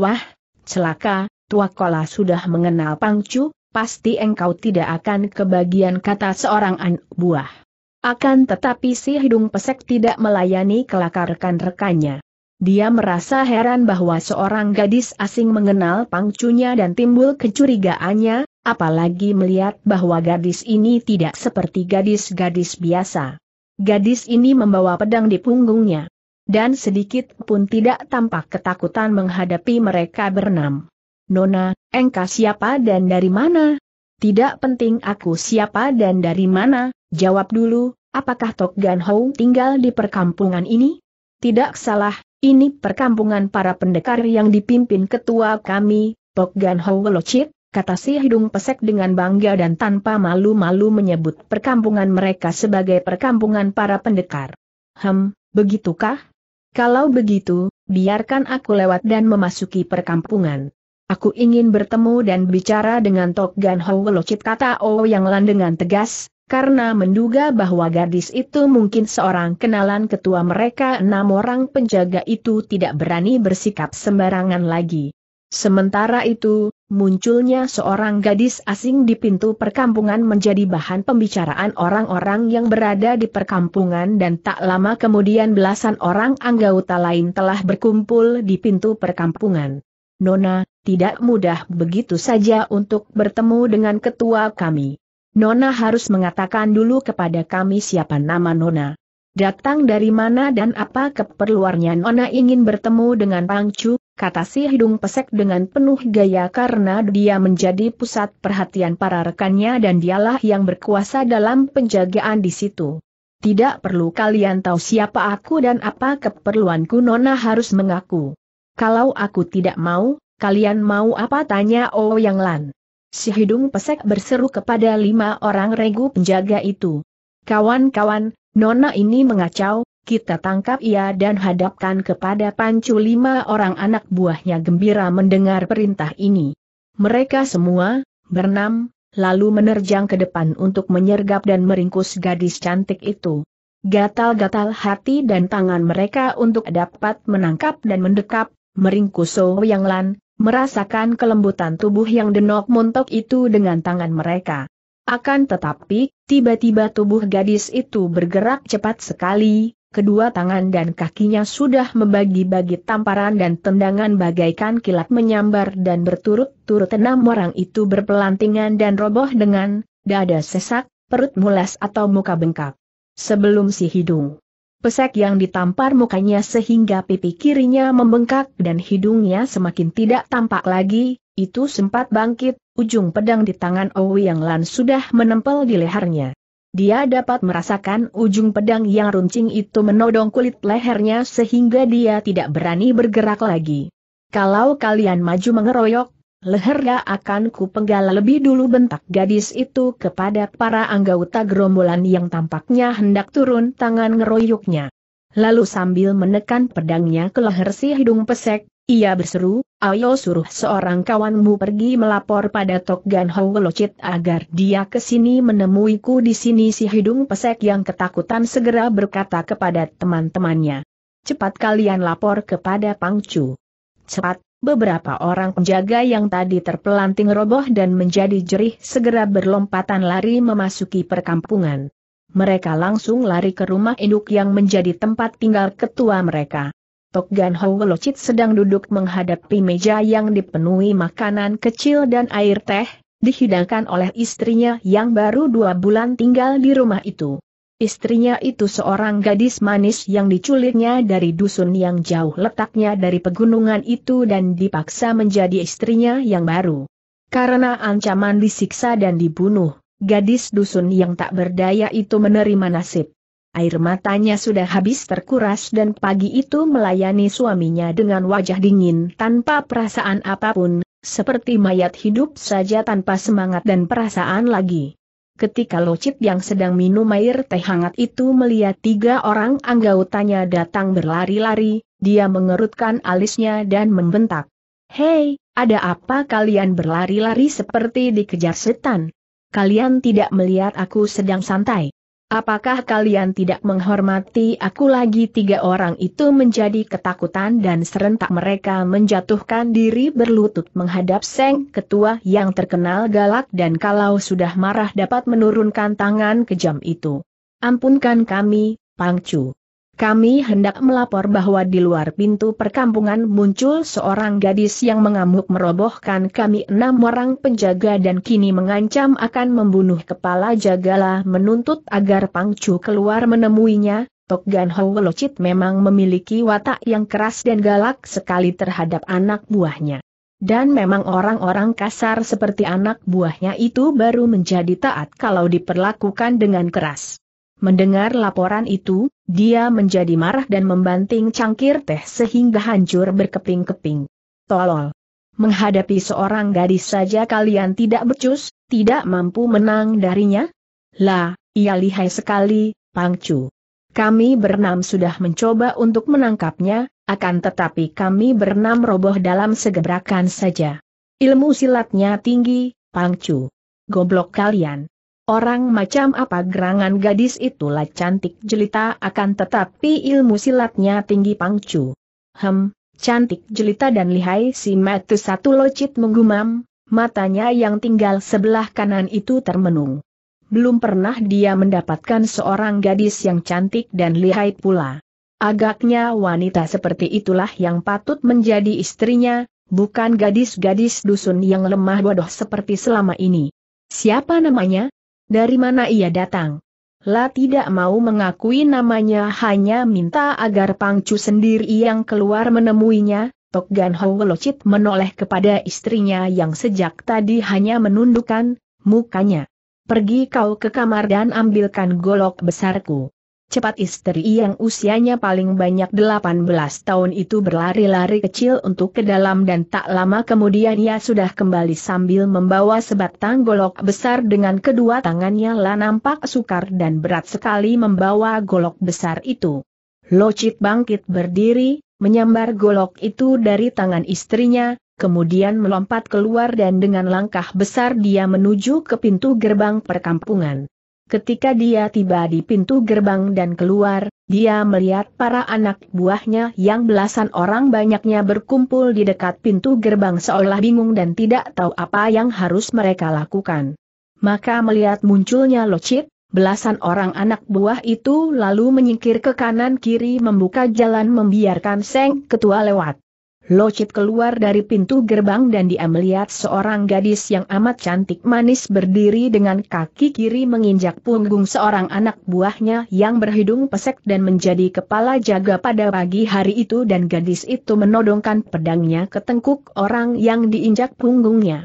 Wah, celaka, Tua Kola sudah mengenal Pangcu, pasti engkau tidak akan kebagian kata seorang anak buah. Akan tetapi si hidung pesek tidak melayani kelakar rekan-rekannya. Dia merasa heran bahwa seorang gadis asing mengenal pangcunya dan timbul kecurigaannya, apalagi melihat bahwa gadis ini tidak seperti gadis-gadis biasa. Gadis ini membawa pedang di punggungnya. Dan sedikit pun tidak tampak ketakutan menghadapi mereka berenam. Nona, engkau siapa dan dari mana? Tidak penting aku siapa dan dari mana, jawab dulu, apakah Tok Gan Hou tinggal di perkampungan ini? Tidak salah, ini perkampungan para pendekar yang dipimpin ketua kami, Tok Gan Hou Locit, kata si hidung pesek dengan bangga dan tanpa malu-malu menyebut perkampungan mereka sebagai perkampungan para pendekar. Hem, begitukah? Kalau begitu, biarkan aku lewat dan memasuki perkampungan. Aku ingin bertemu dan bicara dengan Tok Gan Ho Welocit kata Yang Lan dengan tegas, karena menduga bahwa gadis itu mungkin seorang kenalan ketua mereka enam orang penjaga itu tidak berani bersikap sembarangan lagi. Sementara itu, munculnya seorang gadis asing di pintu perkampungan menjadi bahan pembicaraan orang-orang yang berada di perkampungan dan tak lama kemudian belasan orang anggota lain telah berkumpul di pintu perkampungan. Nona, tidak mudah begitu saja untuk bertemu dengan ketua kami. Nona harus mengatakan dulu kepada kami siapa nama Nona. Datang dari mana dan apa keperluannya Nona ingin bertemu dengan Pangcu, kata si hidung pesek dengan penuh gaya karena dia menjadi pusat perhatian para rekannya dan dialah yang berkuasa dalam penjagaan di situ. Tidak perlu kalian tahu siapa aku dan apa keperluanku Nona harus mengaku. Kalau aku tidak mau, kalian mau apa tanya oh Yang Lan. Si hidung pesek berseru kepada lima orang regu penjaga itu. Kawan-kawan, nona ini mengacau, kita tangkap ia dan hadapkan kepada pancu lima orang anak buahnya gembira mendengar perintah ini. Mereka semua, bernam, lalu menerjang ke depan untuk menyergap dan meringkus gadis cantik itu. Gatal-gatal hati dan tangan mereka untuk dapat menangkap dan mendekap, meringkus So oh Yang Lan, merasakan kelembutan tubuh yang denok montok itu dengan tangan mereka. Akan tetapi, tiba-tiba tubuh gadis itu bergerak cepat sekali, kedua tangan dan kakinya sudah membagi-bagi tamparan dan tendangan bagaikan kilat menyambar dan berturut-turut enam orang itu berpelantingan dan roboh dengan dada sesak, perut mulas atau muka bengkak. Sebelum si hidung Pesek yang ditampar mukanya sehingga pipi kirinya membengkak dan hidungnya semakin tidak tampak lagi, itu sempat bangkit, ujung pedang di tangan Owi yang Lan sudah menempel di lehernya. Dia dapat merasakan ujung pedang yang runcing itu menodong kulit lehernya sehingga dia tidak berani bergerak lagi. Kalau kalian maju mengeroyok, lehernya akan kupenggal lebih dulu bentak gadis itu kepada para anggota gerombolan yang tampaknya hendak turun tangan ngeroyoknya. Lalu sambil menekan pedangnya ke leher si hidung pesek, ia berseru, ayo suruh seorang kawanmu pergi melapor pada Tokgan Howelocit agar dia kesini menemuiku di sini si hidung pesek yang ketakutan segera berkata kepada teman-temannya. Cepat kalian lapor kepada Pangcu. Cepat, Beberapa orang penjaga yang tadi terpelanting roboh dan menjadi jerih segera berlompatan lari memasuki perkampungan. Mereka langsung lari ke rumah induk yang menjadi tempat tinggal ketua mereka. Tokgan Howelocit sedang duduk menghadapi meja yang dipenuhi makanan kecil dan air teh, dihidangkan oleh istrinya yang baru dua bulan tinggal di rumah itu. Istrinya itu seorang gadis manis yang diculiknya dari dusun yang jauh letaknya dari pegunungan itu dan dipaksa menjadi istrinya yang baru. Karena ancaman disiksa dan dibunuh, gadis dusun yang tak berdaya itu menerima nasib. Air matanya sudah habis terkuras dan pagi itu melayani suaminya dengan wajah dingin tanpa perasaan apapun, seperti mayat hidup saja tanpa semangat dan perasaan lagi ketika Locit yang sedang minum air teh hangat itu melihat tiga orang anggotanya datang berlari-lari, dia mengerutkan alisnya dan membentak. Hei, ada apa kalian berlari-lari seperti dikejar setan? Kalian tidak melihat aku sedang santai. Apakah kalian tidak menghormati aku lagi tiga orang itu menjadi ketakutan dan serentak mereka menjatuhkan diri berlutut menghadap Seng Ketua yang terkenal galak dan kalau sudah marah dapat menurunkan tangan kejam itu. Ampunkan kami, Pangcu. Kami hendak melapor bahwa di luar pintu perkampungan muncul seorang gadis yang mengamuk merobohkan kami enam orang penjaga dan kini mengancam akan membunuh kepala jagalah menuntut agar Pangcu keluar menemuinya. Tok Gan Ho memang memiliki watak yang keras dan galak sekali terhadap anak buahnya. Dan memang orang-orang kasar seperti anak buahnya itu baru menjadi taat kalau diperlakukan dengan keras. Mendengar laporan itu, dia menjadi marah dan membanting cangkir teh sehingga hancur berkeping-keping. Tolol. Menghadapi seorang gadis saja kalian tidak becus, tidak mampu menang darinya? Lah, ia lihai sekali, Pangcu. Kami bernam sudah mencoba untuk menangkapnya, akan tetapi kami bernam roboh dalam segebrakan saja. Ilmu silatnya tinggi, Pangcu. Goblok kalian. Orang macam apa gerangan gadis itulah cantik jelita akan tetapi ilmu silatnya tinggi pangcu. Hem, cantik jelita dan lihai si metu satu locit menggumam, matanya yang tinggal sebelah kanan itu termenung. Belum pernah dia mendapatkan seorang gadis yang cantik dan lihai pula. Agaknya wanita seperti itulah yang patut menjadi istrinya, bukan gadis-gadis dusun yang lemah bodoh seperti selama ini. Siapa namanya? Dari mana ia datang? La tidak mau mengakui namanya hanya minta agar Pangcu sendiri yang keluar menemuinya, Tok Gan Ho menoleh kepada istrinya yang sejak tadi hanya menundukkan mukanya. Pergi kau ke kamar dan ambilkan golok besarku cepat istri yang usianya paling banyak 18 tahun itu berlari-lari kecil untuk ke dalam dan tak lama kemudian ia sudah kembali sambil membawa sebatang golok besar dengan kedua tangannya lah nampak sukar dan berat sekali membawa golok besar itu. Locit bangkit berdiri, menyambar golok itu dari tangan istrinya, kemudian melompat keluar dan dengan langkah besar dia menuju ke pintu gerbang perkampungan. Ketika dia tiba di pintu gerbang dan keluar, dia melihat para anak buahnya yang belasan orang banyaknya berkumpul di dekat pintu gerbang seolah bingung dan tidak tahu apa yang harus mereka lakukan. Maka melihat munculnya locit, belasan orang anak buah itu lalu menyingkir ke kanan kiri membuka jalan membiarkan Seng Ketua lewat. Locip keluar dari pintu gerbang dan dia melihat seorang gadis yang amat cantik manis berdiri dengan kaki kiri menginjak punggung seorang anak buahnya yang berhidung pesek dan menjadi kepala jaga pada pagi hari itu dan gadis itu menodongkan pedangnya ke tengkuk orang yang diinjak punggungnya.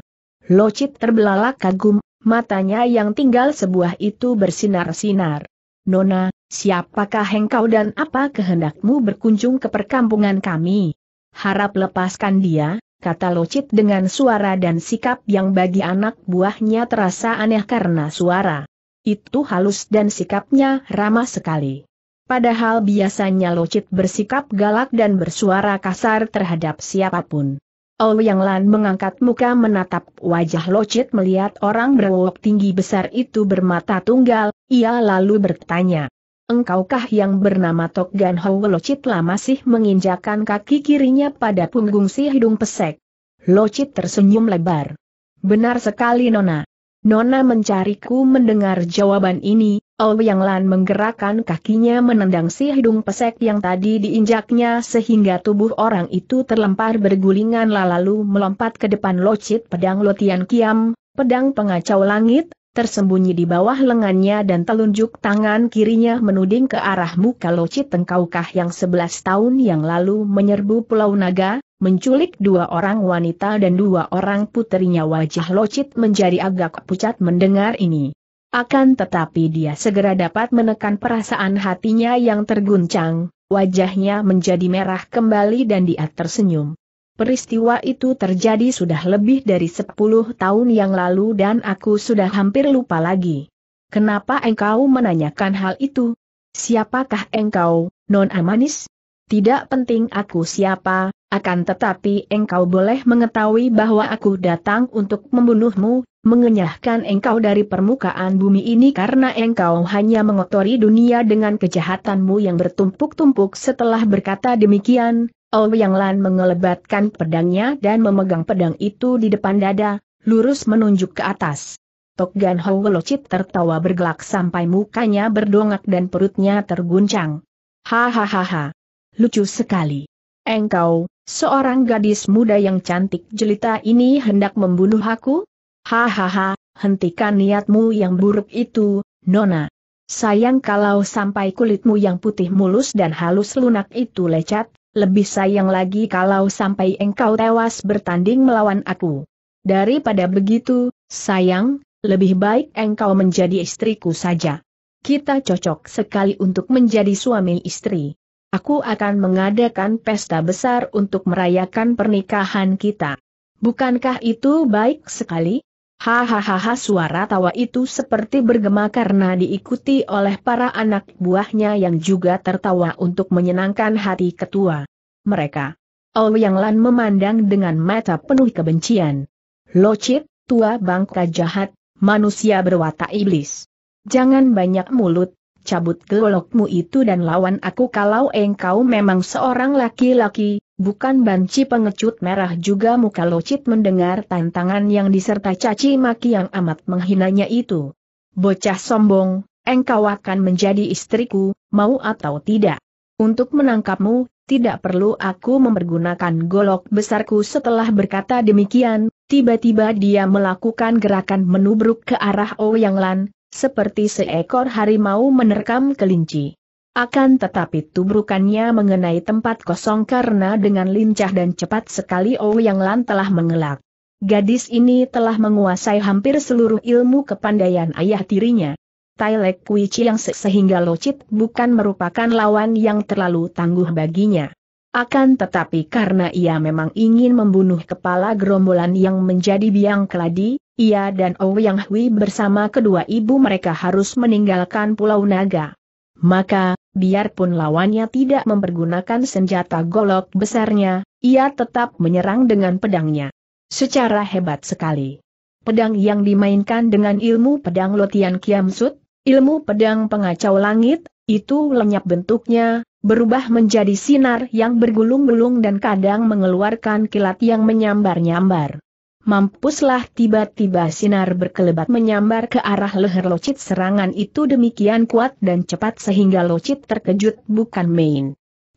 Locip terbelalak kagum, matanya yang tinggal sebuah itu bersinar-sinar. Nona, siapakah engkau dan apa kehendakmu berkunjung ke perkampungan kami? Harap lepaskan dia, kata Locit dengan suara dan sikap yang bagi anak buahnya terasa aneh karena suara. Itu halus dan sikapnya ramah sekali. Padahal biasanya Locit bersikap galak dan bersuara kasar terhadap siapapun. Yang Lan mengangkat muka menatap wajah Locit melihat orang berwok tinggi besar itu bermata tunggal, ia lalu bertanya, Engkaukah yang bernama Tok Gan Ho Locitla masih menginjakan kaki kirinya pada punggung si hidung pesek. Locit tersenyum lebar. Benar sekali Nona. Nona mencariku mendengar jawaban ini, Oh Yang Lan menggerakkan kakinya menendang si hidung pesek yang tadi diinjaknya sehingga tubuh orang itu terlempar bergulingan lalu melompat ke depan Locit pedang Lotian Kiam, pedang pengacau langit, tersembunyi di bawah lengannya dan telunjuk tangan kirinya menuding ke arah muka Loci Tengkaukah yang 11 tahun yang lalu menyerbu Pulau Naga, menculik dua orang wanita dan dua orang putrinya. wajah Locit menjadi agak pucat mendengar ini. Akan tetapi dia segera dapat menekan perasaan hatinya yang terguncang, wajahnya menjadi merah kembali dan dia tersenyum. Peristiwa itu terjadi sudah lebih dari 10 tahun yang lalu dan aku sudah hampir lupa lagi. Kenapa engkau menanyakan hal itu? Siapakah engkau, Non Amanis? Tidak penting aku siapa, akan tetapi engkau boleh mengetahui bahwa aku datang untuk membunuhmu, mengenyahkan engkau dari permukaan bumi ini karena engkau hanya mengotori dunia dengan kejahatanmu yang bertumpuk-tumpuk setelah berkata demikian, Ouyang Lan mengelebatkan pedangnya dan memegang pedang itu di depan dada, lurus menunjuk ke atas. Tok Gan Ho tertawa bergelak sampai mukanya berdongak dan perutnya terguncang. Hahaha. Lucu sekali. Engkau, seorang gadis muda yang cantik jelita ini hendak membunuh aku? Hahaha, hentikan niatmu yang buruk itu, Nona. Sayang kalau sampai kulitmu yang putih mulus dan halus lunak itu lecet. Lebih sayang lagi kalau sampai engkau tewas bertanding melawan aku. Daripada begitu, sayang, lebih baik engkau menjadi istriku saja. Kita cocok sekali untuk menjadi suami istri. Aku akan mengadakan pesta besar untuk merayakan pernikahan kita. Bukankah itu baik sekali? Hahaha suara tawa itu seperti bergema karena diikuti oleh para anak buahnya yang juga tertawa untuk menyenangkan hati ketua. Mereka. Ouyang Lan memandang dengan mata penuh kebencian. Locit, tua bangka jahat, manusia berwatak iblis. Jangan banyak mulut, cabut gelokmu itu dan lawan aku kalau engkau memang seorang laki-laki, Bukan banci pengecut merah juga muka locit mendengar tantangan yang disertai caci maki yang amat menghinanya itu. Bocah sombong, engkau akan menjadi istriku, mau atau tidak. Untuk menangkapmu, tidak perlu aku mempergunakan golok besarku setelah berkata demikian, tiba-tiba dia melakukan gerakan menubruk ke arah Ouyang Lan, seperti seekor harimau menerkam kelinci. Akan tetapi tubrukannya mengenai tempat kosong karena dengan lincah dan cepat sekali Ouyang Lan telah mengelak. Gadis ini telah menguasai hampir seluruh ilmu kepandaian ayah tirinya. Tailek Kui yang sehingga Locit bukan merupakan lawan yang terlalu tangguh baginya. Akan tetapi karena ia memang ingin membunuh kepala gerombolan yang menjadi biang keladi, ia dan Ouyang Hui bersama kedua ibu mereka harus meninggalkan Pulau Naga. Maka, biarpun lawannya tidak mempergunakan senjata golok besarnya, ia tetap menyerang dengan pedangnya. Secara hebat sekali. Pedang yang dimainkan dengan ilmu pedang Lotian Kiamsut, ilmu pedang pengacau langit, itu lenyap bentuknya, berubah menjadi sinar yang bergulung-gulung dan kadang mengeluarkan kilat yang menyambar-nyambar. Mampuslah tiba-tiba sinar berkelebat menyambar ke arah leher locit serangan itu demikian kuat dan cepat sehingga locit terkejut bukan main.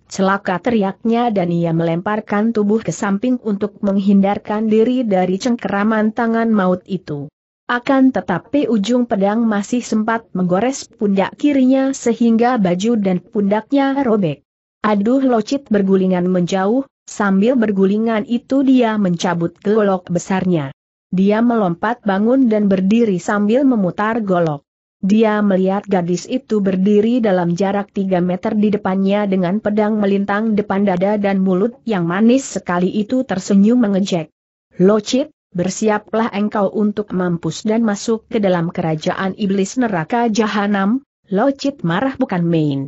Celaka teriaknya dan ia melemparkan tubuh ke samping untuk menghindarkan diri dari cengkeraman tangan maut itu. Akan tetapi ujung pedang masih sempat menggores pundak kirinya sehingga baju dan pundaknya robek. Aduh locit bergulingan menjauh, Sambil bergulingan itu dia mencabut golok besarnya. Dia melompat bangun dan berdiri sambil memutar golok. Dia melihat gadis itu berdiri dalam jarak 3 meter di depannya dengan pedang melintang depan dada dan mulut yang manis sekali itu tersenyum mengejek. Locit, bersiaplah engkau untuk mampus dan masuk ke dalam kerajaan iblis neraka jahanam, Locit marah bukan main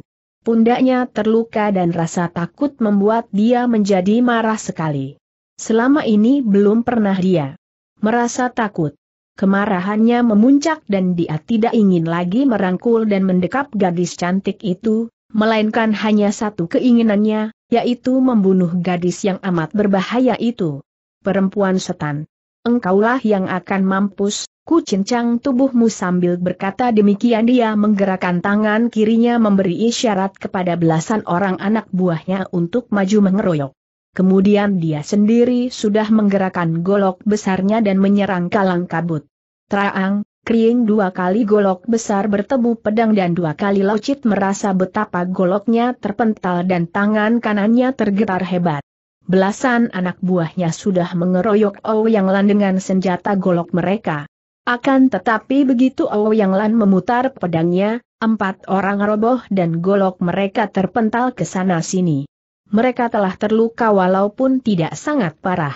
pundaknya terluka dan rasa takut membuat dia menjadi marah sekali. Selama ini belum pernah dia merasa takut. Kemarahannya memuncak dan dia tidak ingin lagi merangkul dan mendekap gadis cantik itu, melainkan hanya satu keinginannya, yaitu membunuh gadis yang amat berbahaya itu. Perempuan setan engkaulah yang akan mampus, ku cincang tubuhmu sambil berkata demikian dia menggerakkan tangan kirinya memberi isyarat kepada belasan orang anak buahnya untuk maju mengeroyok. Kemudian dia sendiri sudah menggerakkan golok besarnya dan menyerang kalang kabut. Traang, kering dua kali golok besar bertemu pedang dan dua kali laucit merasa betapa goloknya terpental dan tangan kanannya tergetar hebat belasan anak buahnya sudah mengeroyok Yang Lan dengan senjata golok mereka. Akan tetapi begitu Yang Lan memutar pedangnya, empat orang roboh dan golok mereka terpental ke sana-sini. Mereka telah terluka walaupun tidak sangat parah.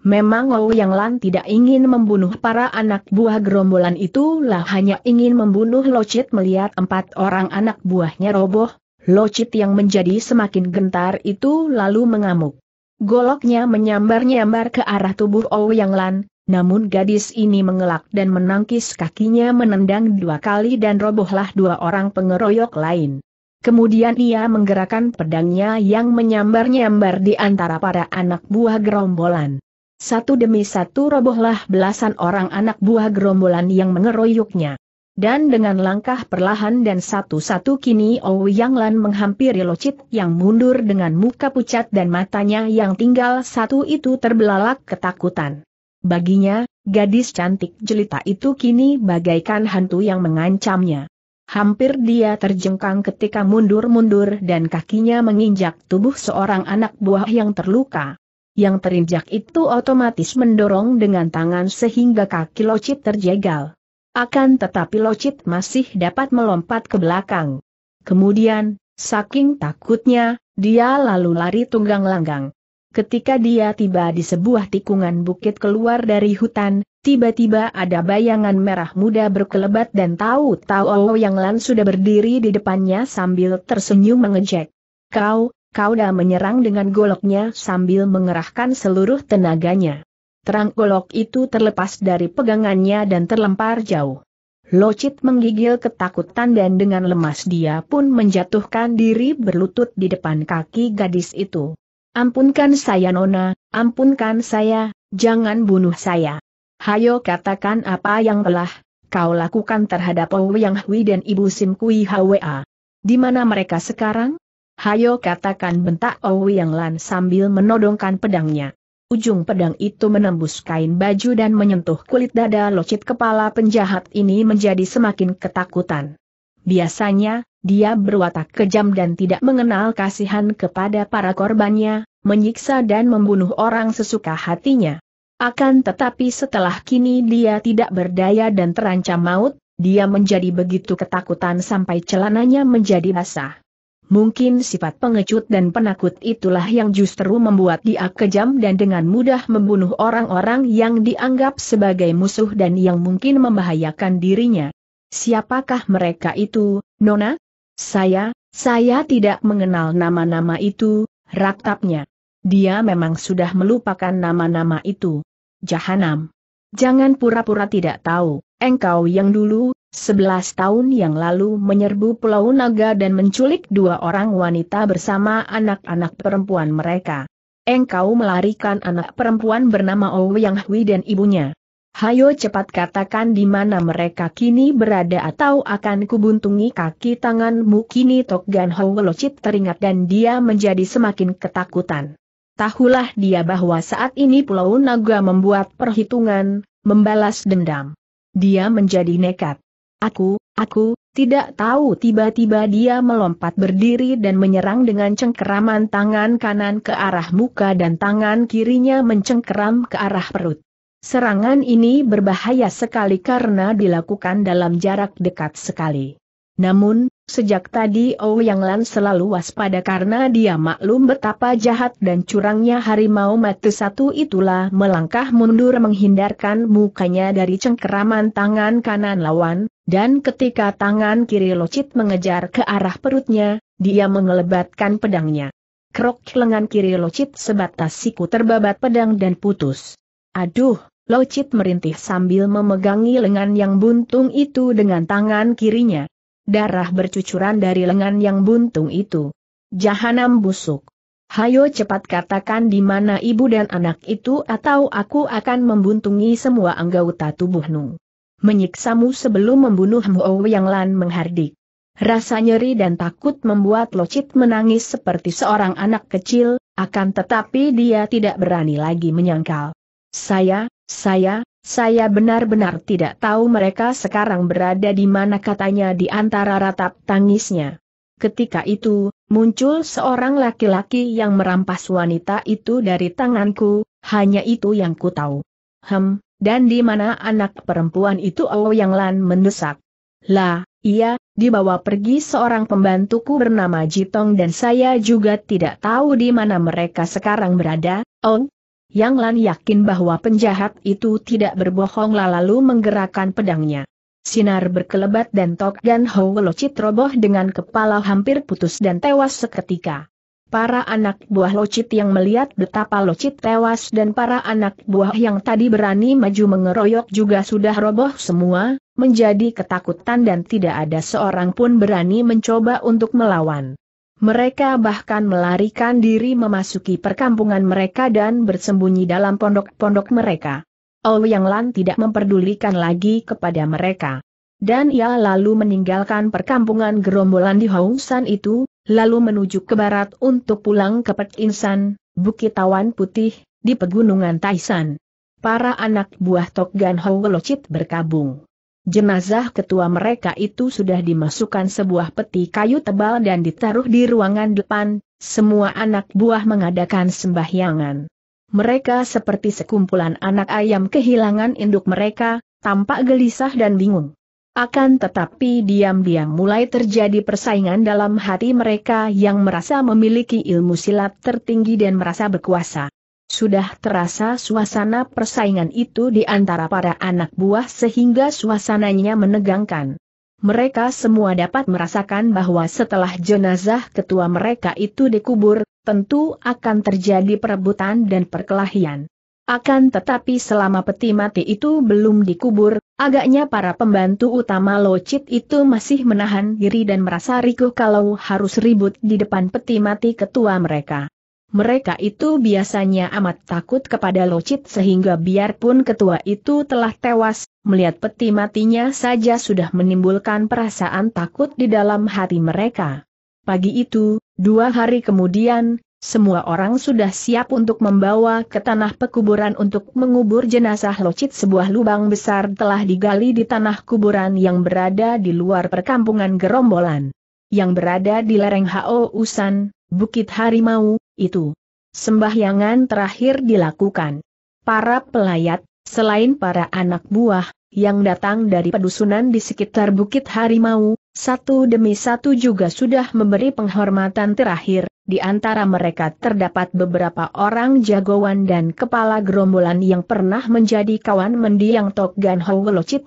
Memang Yang Lan tidak ingin membunuh para anak buah gerombolan itu lah hanya ingin membunuh Locit melihat empat orang anak buahnya roboh, Locit yang menjadi semakin gentar itu lalu mengamuk. Goloknya menyambar-nyambar ke arah tubuh Ouyang Lan, namun gadis ini mengelak dan menangkis kakinya menendang dua kali dan robohlah dua orang pengeroyok lain. Kemudian ia menggerakkan pedangnya yang menyambar-nyambar di antara para anak buah gerombolan. Satu demi satu robohlah belasan orang anak buah gerombolan yang mengeroyoknya. Dan dengan langkah perlahan dan satu-satu kini Ouyang Lan menghampiri Chit yang mundur dengan muka pucat dan matanya yang tinggal satu itu terbelalak ketakutan. Baginya, gadis cantik jelita itu kini bagaikan hantu yang mengancamnya. Hampir dia terjengkang ketika mundur-mundur dan kakinya menginjak tubuh seorang anak buah yang terluka. Yang terinjak itu otomatis mendorong dengan tangan sehingga kaki Chit terjegal. Akan tetapi Locit masih dapat melompat ke belakang. Kemudian, saking takutnya, dia lalu lari tunggang langgang. Ketika dia tiba di sebuah tikungan bukit keluar dari hutan, tiba-tiba ada bayangan merah muda berkelebat dan tahu-tahu yang Lan sudah berdiri di depannya sambil tersenyum mengejek. Kau, kau dah menyerang dengan goloknya sambil mengerahkan seluruh tenaganya. Terang golok itu terlepas dari pegangannya dan terlempar jauh. Locit menggigil ketakutan dan dengan lemas dia pun menjatuhkan diri berlutut di depan kaki gadis itu. Ampunkan saya Nona, ampunkan saya, jangan bunuh saya. Hayo katakan apa yang telah kau lakukan terhadap Ouyang Hui dan Ibu Sim Kui Hwa. Di mana mereka sekarang? Hayo katakan bentak Ouyang Lan sambil menodongkan pedangnya. Ujung pedang itu menembus kain baju dan menyentuh kulit dada locit kepala penjahat ini menjadi semakin ketakutan. Biasanya, dia berwatak kejam dan tidak mengenal kasihan kepada para korbannya, menyiksa dan membunuh orang sesuka hatinya. Akan tetapi setelah kini dia tidak berdaya dan terancam maut, dia menjadi begitu ketakutan sampai celananya menjadi basah. Mungkin sifat pengecut dan penakut itulah yang justru membuat dia kejam dan dengan mudah membunuh orang-orang yang dianggap sebagai musuh dan yang mungkin membahayakan dirinya. Siapakah mereka itu, Nona? Saya, saya tidak mengenal nama-nama itu, raktapnya. Dia memang sudah melupakan nama-nama itu. Jahanam. Jangan pura-pura tidak tahu, engkau yang dulu, 11 tahun yang lalu menyerbu Pulau Naga dan menculik dua orang wanita bersama anak-anak perempuan mereka. Engkau melarikan anak perempuan bernama Ouyang oh Hui dan ibunya. Hayo cepat katakan di mana mereka kini berada atau akan kubuntungi kaki tanganmu kini Tok Gan Ho Locit teringat dan dia menjadi semakin ketakutan. Tahulah dia bahwa saat ini Pulau Naga membuat perhitungan, membalas dendam. Dia menjadi nekat. Aku, aku, tidak tahu tiba-tiba dia melompat berdiri dan menyerang dengan cengkeraman tangan kanan ke arah muka dan tangan kirinya mencengkeram ke arah perut. Serangan ini berbahaya sekali karena dilakukan dalam jarak dekat sekali. Namun, Sejak tadi oh yang Lan selalu waspada karena dia maklum betapa jahat dan curangnya harimau mati satu itulah melangkah mundur menghindarkan mukanya dari cengkeraman tangan kanan lawan, dan ketika tangan kiri locit mengejar ke arah perutnya, dia mengelebatkan pedangnya. Krok lengan kiri locit sebatas siku terbabat pedang dan putus. Aduh, locit merintih sambil memegangi lengan yang buntung itu dengan tangan kirinya darah bercucuran dari lengan yang buntung itu. Jahanam busuk. Hayo cepat katakan di mana ibu dan anak itu atau aku akan membuntungi semua anggota tubuhmu. Menyiksamu sebelum membunuhmu Oh Yang Lan menghardik. Rasa nyeri dan takut membuat Locit menangis seperti seorang anak kecil, akan tetapi dia tidak berani lagi menyangkal. Saya, saya, saya benar-benar tidak tahu mereka sekarang berada di mana katanya di antara ratap tangisnya. Ketika itu, muncul seorang laki-laki yang merampas wanita itu dari tanganku, hanya itu yang ku tahu. Hem, dan di mana anak perempuan itu Oh Yang Lan mendesak. Lah, iya, dibawa pergi seorang pembantuku bernama Jitong dan saya juga tidak tahu di mana mereka sekarang berada, Oh, yang Lan yakin bahwa penjahat itu tidak berbohong lalu menggerakkan pedangnya. Sinar berkelebat dan Tok Gan Ho locit roboh dengan kepala hampir putus dan tewas seketika. Para anak buah locit yang melihat betapa locit tewas dan para anak buah yang tadi berani maju mengeroyok juga sudah roboh semua, menjadi ketakutan dan tidak ada seorang pun berani mencoba untuk melawan. Mereka bahkan melarikan diri memasuki perkampungan mereka dan bersembunyi dalam pondok-pondok mereka. Ouyang Lan tidak memperdulikan lagi kepada mereka. Dan ia lalu meninggalkan perkampungan gerombolan di San itu, lalu menuju ke barat untuk pulang ke Pek Insan, Bukit Tawan Putih, di Pegunungan Taisan. Para anak buah Tok Gan Hou Locit berkabung. Jenazah ketua mereka itu sudah dimasukkan sebuah peti kayu tebal dan ditaruh di ruangan depan, semua anak buah mengadakan sembahyangan. Mereka seperti sekumpulan anak ayam kehilangan induk mereka, tampak gelisah dan bingung. Akan tetapi diam-diam mulai terjadi persaingan dalam hati mereka yang merasa memiliki ilmu silat tertinggi dan merasa berkuasa. Sudah terasa suasana persaingan itu di antara para anak buah sehingga suasananya menegangkan. Mereka semua dapat merasakan bahwa setelah jenazah ketua mereka itu dikubur, tentu akan terjadi perebutan dan perkelahian. Akan tetapi selama peti mati itu belum dikubur, agaknya para pembantu utama Locit itu masih menahan diri dan merasa rikuh kalau harus ribut di depan peti mati ketua mereka. Mereka itu biasanya amat takut kepada Locit sehingga biarpun ketua itu telah tewas, melihat peti matinya saja sudah menimbulkan perasaan takut di dalam hati mereka. Pagi itu, dua hari kemudian, semua orang sudah siap untuk membawa ke tanah pekuburan untuk mengubur jenazah Locit sebuah lubang besar telah digali di tanah kuburan yang berada di luar perkampungan Gerombolan. Yang berada di lereng Hao Usan, Bukit Harimau, itu. Sembahyangan terakhir dilakukan. Para pelayat, selain para anak buah, yang datang dari pedusunan di sekitar Bukit Harimau, satu demi satu juga sudah memberi penghormatan terakhir, di antara mereka terdapat beberapa orang jagoan dan kepala gerombolan yang pernah menjadi kawan mendiang Tok Gan Ho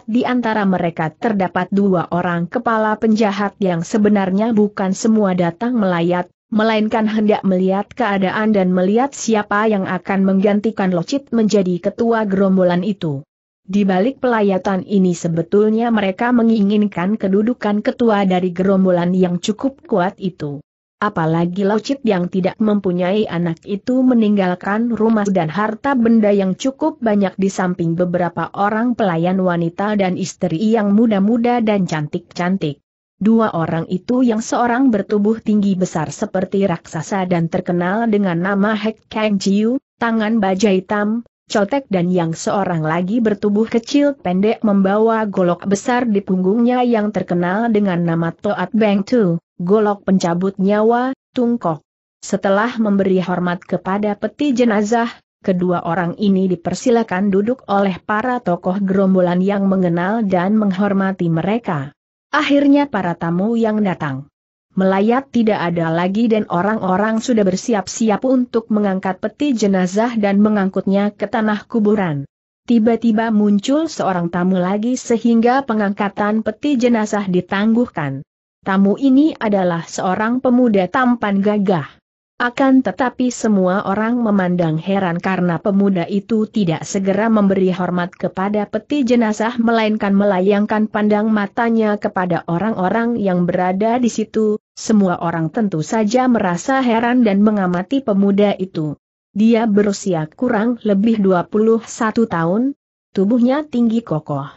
Di antara mereka terdapat dua orang kepala penjahat yang sebenarnya bukan semua datang melayat, melainkan hendak melihat keadaan dan melihat siapa yang akan menggantikan Locit menjadi ketua gerombolan itu. Di balik pelayatan ini sebetulnya mereka menginginkan kedudukan ketua dari gerombolan yang cukup kuat itu. Apalagi Locit yang tidak mempunyai anak itu meninggalkan rumah dan harta benda yang cukup banyak di samping beberapa orang pelayan wanita dan istri yang muda-muda dan cantik-cantik. Dua orang itu yang seorang bertubuh tinggi besar seperti raksasa dan terkenal dengan nama Hek Kang Jiu, tangan baja hitam, cotek dan yang seorang lagi bertubuh kecil pendek membawa golok besar di punggungnya yang terkenal dengan nama Toat Beng Tu, golok pencabut nyawa, Tungkok. Setelah memberi hormat kepada peti jenazah, kedua orang ini dipersilakan duduk oleh para tokoh gerombolan yang mengenal dan menghormati mereka. Akhirnya para tamu yang datang melayat tidak ada lagi dan orang-orang sudah bersiap-siap untuk mengangkat peti jenazah dan mengangkutnya ke tanah kuburan. Tiba-tiba muncul seorang tamu lagi sehingga pengangkatan peti jenazah ditangguhkan. Tamu ini adalah seorang pemuda tampan gagah. Akan tetapi semua orang memandang heran karena pemuda itu tidak segera memberi hormat kepada peti jenazah melainkan melayangkan pandang matanya kepada orang-orang yang berada di situ, semua orang tentu saja merasa heran dan mengamati pemuda itu. Dia berusia kurang lebih 21 tahun, tubuhnya tinggi kokoh.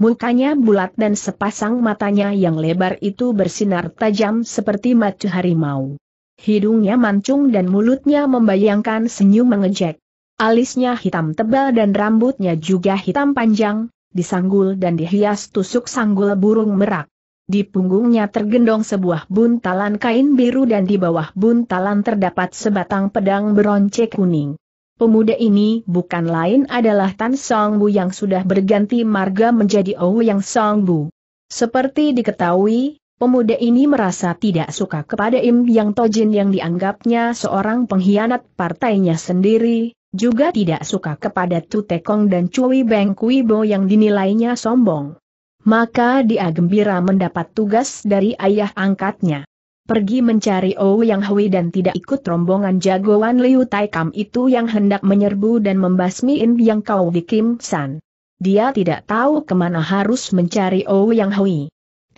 Mukanya bulat dan sepasang matanya yang lebar itu bersinar tajam seperti mata harimau. Hidungnya mancung dan mulutnya membayangkan senyum mengejek. Alisnya hitam tebal dan rambutnya juga hitam panjang, disanggul dan dihias tusuk sanggul burung merak. Di punggungnya tergendong sebuah buntalan kain biru dan di bawah buntalan terdapat sebatang pedang bronce kuning. Pemuda ini bukan lain adalah Tan Bu yang sudah berganti marga menjadi Ou Yang Bu. Seperti diketahui, Pemuda ini merasa tidak suka kepada Im Yang Tojin yang dianggapnya seorang pengkhianat partainya sendiri, juga tidak suka kepada Tu Tekong dan Cui Beng Bo yang dinilainya sombong. Maka dia gembira mendapat tugas dari ayah angkatnya pergi mencari Ou Yang Hui dan tidak ikut rombongan jagoan Liu Tai Kam itu yang hendak menyerbu dan membasmi Im Yang Kau di Kim San. Dia tidak tahu kemana harus mencari Ou Yang Hui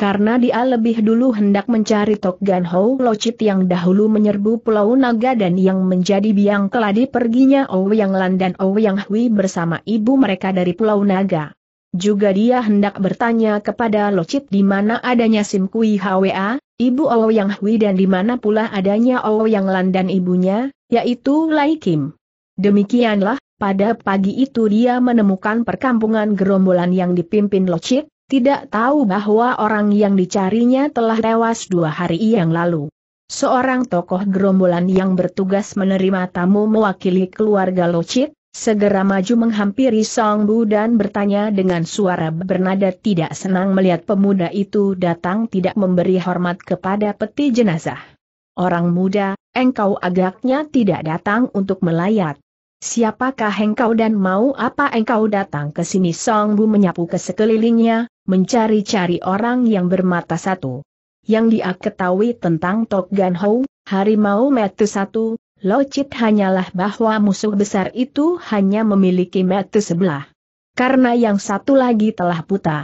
karena dia lebih dulu hendak mencari Tok Gan Ho Locit yang dahulu menyerbu Pulau Naga dan yang menjadi biang keladi perginya Yang Lan dan Yang Hui bersama ibu mereka dari Pulau Naga. Juga dia hendak bertanya kepada Locit di mana adanya Sim Kui Hwa, ibu Yang Hui dan di mana pula adanya Ouyang Lan dan ibunya, yaitu Lai Kim. Demikianlah, pada pagi itu dia menemukan perkampungan gerombolan yang dipimpin Locit, tidak tahu bahwa orang yang dicarinya telah tewas dua hari yang lalu. Seorang tokoh gerombolan yang bertugas menerima tamu mewakili keluarga Locit, segera maju menghampiri Song Bu dan bertanya dengan suara bernada tidak senang melihat pemuda itu datang tidak memberi hormat kepada peti jenazah. Orang muda, engkau agaknya tidak datang untuk melayat. Siapakah engkau dan mau apa engkau datang ke sini? Song Bu menyapu ke sekelilingnya, mencari-cari orang yang bermata satu. Yang dia ketahui tentang Tok Gan Ho, Harimau Metu satu, Locit hanyalah bahwa musuh besar itu hanya memiliki metu sebelah. Karena yang satu lagi telah buta.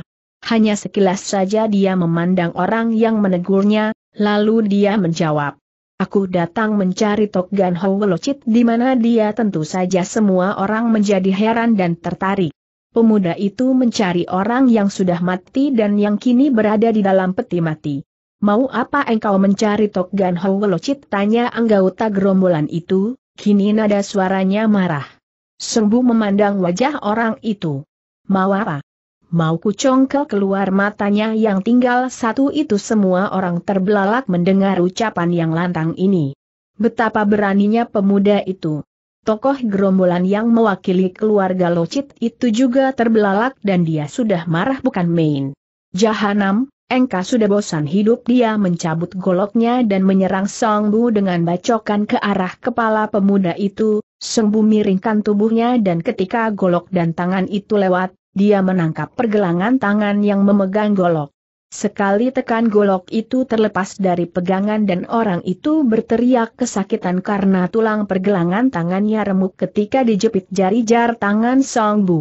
Hanya sekilas saja dia memandang orang yang menegurnya, lalu dia menjawab. Aku datang mencari Tok Gan Ho Locit di mana dia tentu saja semua orang menjadi heran dan tertarik. Pemuda itu mencari orang yang sudah mati dan yang kini berada di dalam peti mati. Mau apa engkau mencari Tok Gan Howelocit? Tanya anggota gerombolan itu, kini nada suaranya marah. Sembu memandang wajah orang itu. Mau apa? Mau kucongkel keluar matanya yang tinggal satu itu semua orang terbelalak mendengar ucapan yang lantang ini. Betapa beraninya pemuda itu. Tokoh gerombolan yang mewakili keluarga Locit itu juga terbelalak dan dia sudah marah bukan main. Jahanam, Engka sudah bosan hidup dia mencabut goloknya dan menyerang Songbu dengan bacokan ke arah kepala pemuda itu, Songbu miringkan tubuhnya dan ketika golok dan tangan itu lewat, dia menangkap pergelangan tangan yang memegang golok. Sekali tekan golok itu terlepas dari pegangan dan orang itu berteriak kesakitan karena tulang pergelangan tangannya remuk ketika dijepit jari jar tangan Song Bu.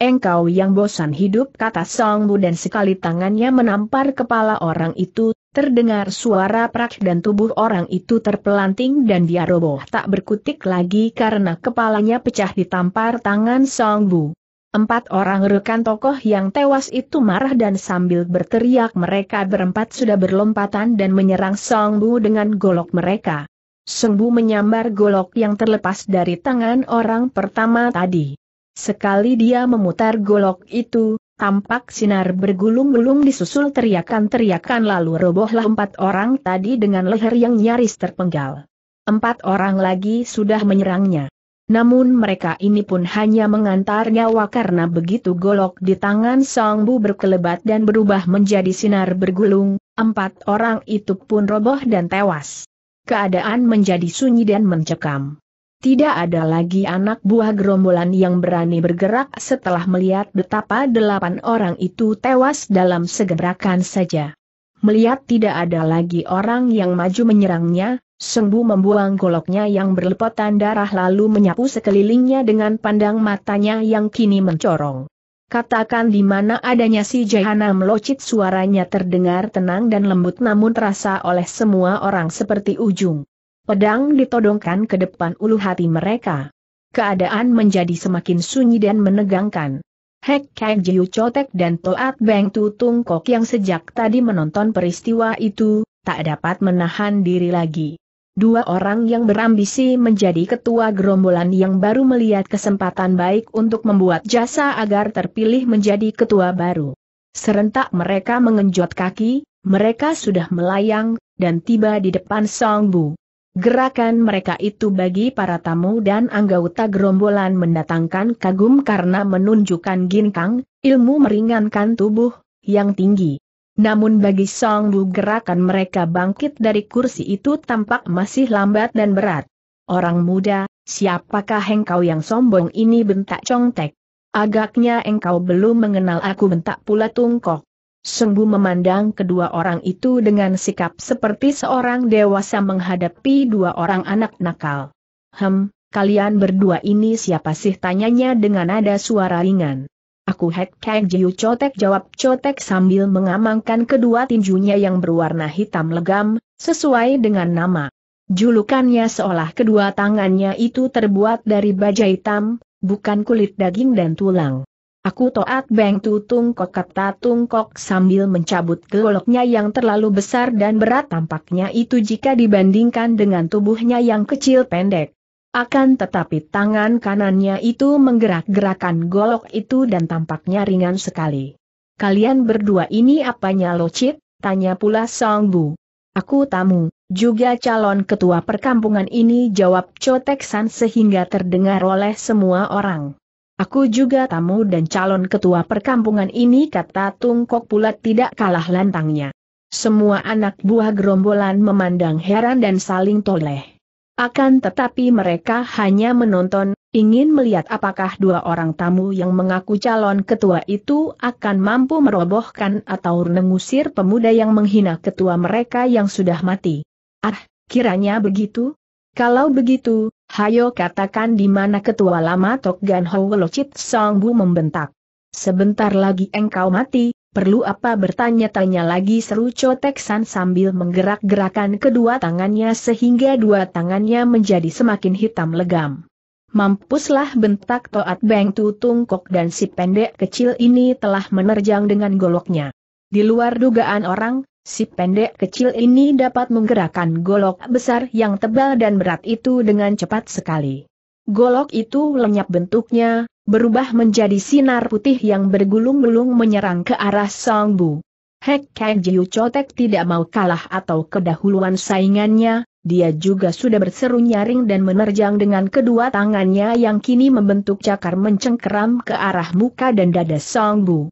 Engkau yang bosan hidup kata Song Bu dan sekali tangannya menampar kepala orang itu, terdengar suara prak dan tubuh orang itu terpelanting dan dia roboh tak berkutik lagi karena kepalanya pecah ditampar tangan Song Bu. Empat orang rekan tokoh yang tewas itu marah dan sambil berteriak mereka berempat sudah berlompatan dan menyerang Song Bu dengan golok mereka. Song Bu menyambar golok yang terlepas dari tangan orang pertama tadi. Sekali dia memutar golok itu, tampak sinar bergulung-gulung disusul teriakan-teriakan lalu robohlah empat orang tadi dengan leher yang nyaris terpenggal. Empat orang lagi sudah menyerangnya. Namun mereka ini pun hanya mengantar nyawa karena begitu golok di tangan Song Bu berkelebat dan berubah menjadi sinar bergulung, empat orang itu pun roboh dan tewas. Keadaan menjadi sunyi dan mencekam. Tidak ada lagi anak buah gerombolan yang berani bergerak setelah melihat betapa delapan orang itu tewas dalam segerakan saja melihat tidak ada lagi orang yang maju menyerangnya, Sengbu membuang goloknya yang berlepotan darah lalu menyapu sekelilingnya dengan pandang matanya yang kini mencorong. Katakan di mana adanya si Jahana melocit suaranya terdengar tenang dan lembut namun terasa oleh semua orang seperti ujung. Pedang ditodongkan ke depan ulu hati mereka. Keadaan menjadi semakin sunyi dan menegangkan. Hek Kang Jiu Cotek dan Toat Beng Tutung Kok yang sejak tadi menonton peristiwa itu, tak dapat menahan diri lagi. Dua orang yang berambisi menjadi ketua gerombolan yang baru melihat kesempatan baik untuk membuat jasa agar terpilih menjadi ketua baru. Serentak mereka mengenjot kaki, mereka sudah melayang, dan tiba di depan Song Bu. Gerakan mereka itu bagi para tamu dan anggota gerombolan mendatangkan kagum karena menunjukkan ginkang, ilmu meringankan tubuh, yang tinggi. Namun bagi Song Bu gerakan mereka bangkit dari kursi itu tampak masih lambat dan berat. Orang muda, siapakah engkau yang sombong ini bentak congtek? Agaknya engkau belum mengenal aku bentak pula tungkok. Sembu memandang kedua orang itu dengan sikap seperti seorang dewasa menghadapi dua orang anak nakal. Hem, kalian berdua ini siapa sih tanyanya dengan nada suara ringan. Aku Hek Kang Jiu Cotek jawab Cotek sambil mengamankan kedua tinjunya yang berwarna hitam legam, sesuai dengan nama. Julukannya seolah kedua tangannya itu terbuat dari baja hitam, bukan kulit daging dan tulang. Aku toat Beng Tutung Kok kata Tungkok sambil mencabut goloknya yang terlalu besar dan berat tampaknya itu jika dibandingkan dengan tubuhnya yang kecil pendek. Akan tetapi tangan kanannya itu menggerak-gerakan golok itu dan tampaknya ringan sekali. Kalian berdua ini apanya locit? Tanya pula Song Bu. Aku tamu, juga calon ketua perkampungan ini jawab Cotek San sehingga terdengar oleh semua orang. Aku juga tamu dan calon ketua perkampungan ini kata Tungkok Pulat tidak kalah lantangnya. Semua anak buah gerombolan memandang heran dan saling toleh. Akan tetapi mereka hanya menonton, ingin melihat apakah dua orang tamu yang mengaku calon ketua itu akan mampu merobohkan atau mengusir pemuda yang menghina ketua mereka yang sudah mati. Ah, kiranya begitu? Kalau begitu, Hayo katakan di mana ketua lama Tok Gan Ho Song Bu membentak. Sebentar lagi engkau mati, perlu apa bertanya-tanya lagi seru Cotek San sambil menggerak-gerakan kedua tangannya sehingga dua tangannya menjadi semakin hitam legam. Mampuslah bentak Toat Beng Tutung Kok dan si pendek kecil ini telah menerjang dengan goloknya. Di luar dugaan orang, Si pendek kecil ini dapat menggerakkan golok besar yang tebal dan berat itu dengan cepat sekali. Golok itu lenyap bentuknya, berubah menjadi sinar putih yang bergulung-gulung menyerang ke arah Song Bu. Hek Kek Jiu Chotek tidak mau kalah atau kedahuluan saingannya, dia juga sudah berseru nyaring dan menerjang dengan kedua tangannya yang kini membentuk cakar mencengkeram ke arah muka dan dada Song Bu.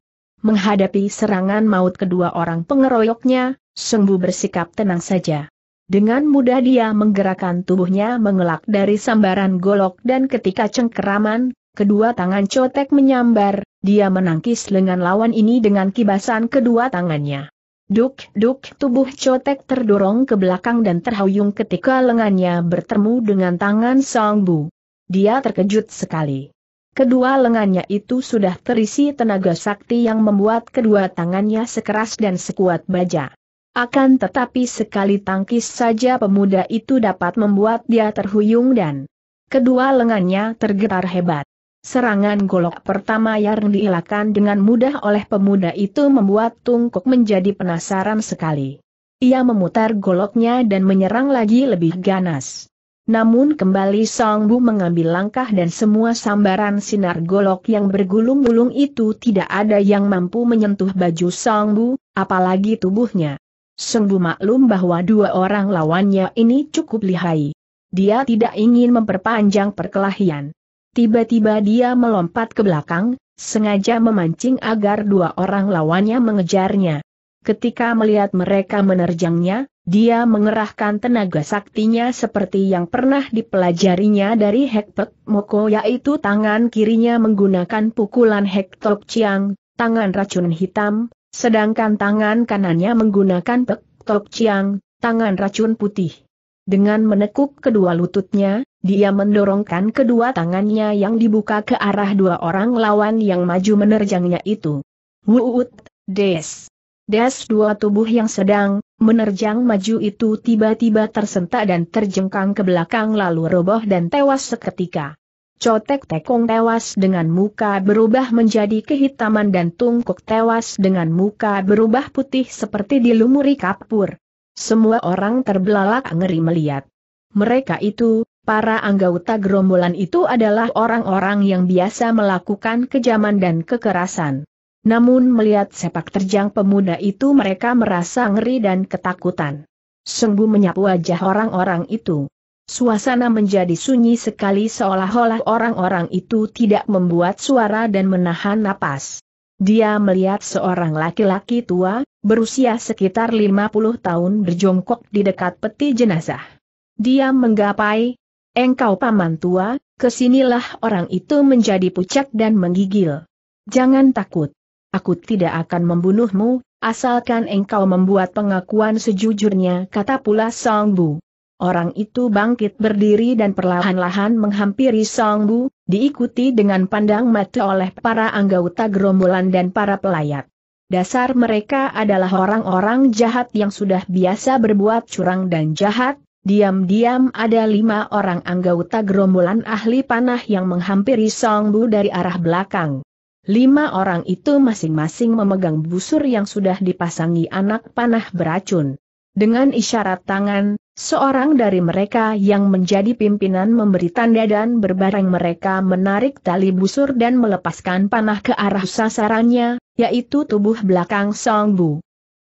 Menghadapi serangan maut kedua orang pengeroyoknya, sungguh bersikap tenang saja. Dengan mudah dia menggerakkan tubuhnya mengelak dari sambaran golok dan ketika cengkeraman, kedua tangan cotek menyambar, dia menangkis lengan lawan ini dengan kibasan kedua tangannya. Duk-duk tubuh cotek terdorong ke belakang dan terhuyung ketika lengannya bertemu dengan tangan Songbu. Dia terkejut sekali. Kedua lengannya itu sudah terisi tenaga sakti yang membuat kedua tangannya sekeras dan sekuat baja. Akan tetapi sekali tangkis saja pemuda itu dapat membuat dia terhuyung dan kedua lengannya tergetar hebat. Serangan golok pertama yang diilakan dengan mudah oleh pemuda itu membuat Tungkuk menjadi penasaran sekali. Ia memutar goloknya dan menyerang lagi lebih ganas. Namun kembali Song Bu mengambil langkah dan semua sambaran sinar golok yang bergulung-gulung itu tidak ada yang mampu menyentuh baju Song Bu, apalagi tubuhnya. Song Bu maklum bahwa dua orang lawannya ini cukup lihai. Dia tidak ingin memperpanjang perkelahian. Tiba-tiba dia melompat ke belakang, sengaja memancing agar dua orang lawannya mengejarnya. Ketika melihat mereka menerjangnya, dia mengerahkan tenaga saktinya seperti yang pernah dipelajarinya dari Hektok Moko yaitu tangan kirinya menggunakan pukulan Hektok Chiang, tangan racun hitam, sedangkan tangan kanannya menggunakan Pek Chiang, tangan racun putih. Dengan menekuk kedua lututnya, dia mendorongkan kedua tangannya yang dibuka ke arah dua orang lawan yang maju menerjangnya itu. Wuut, des. Das dua tubuh yang sedang menerjang maju itu tiba-tiba tersentak dan terjengkang ke belakang lalu roboh dan tewas seketika. Cotek Tekong tewas dengan muka berubah menjadi kehitaman dan Tungkuk tewas dengan muka berubah putih seperti dilumuri kapur. Semua orang terbelalak ngeri melihat. Mereka itu, para anggota gerombolan itu adalah orang-orang yang biasa melakukan kejaman dan kekerasan. Namun melihat sepak terjang pemuda itu mereka merasa ngeri dan ketakutan. Sungguh menyapu wajah orang-orang itu. Suasana menjadi sunyi sekali seolah-olah orang-orang itu tidak membuat suara dan menahan napas. Dia melihat seorang laki-laki tua, berusia sekitar 50 tahun berjongkok di dekat peti jenazah. Dia menggapai, Engkau paman tua, kesinilah orang itu menjadi pucat dan menggigil. Jangan takut aku tidak akan membunuhmu, asalkan engkau membuat pengakuan sejujurnya kata pula Song Bu. Orang itu bangkit berdiri dan perlahan-lahan menghampiri Song Bu, diikuti dengan pandang mata oleh para anggota gerombolan dan para pelayat. Dasar mereka adalah orang-orang jahat yang sudah biasa berbuat curang dan jahat, diam-diam ada lima orang anggota gerombolan ahli panah yang menghampiri Song Bu dari arah belakang. Lima orang itu masing-masing memegang busur yang sudah dipasangi anak panah beracun. Dengan isyarat tangan, seorang dari mereka yang menjadi pimpinan memberi tanda dan berbareng mereka menarik tali busur dan melepaskan panah ke arah sasarannya, yaitu tubuh belakang Song Bu.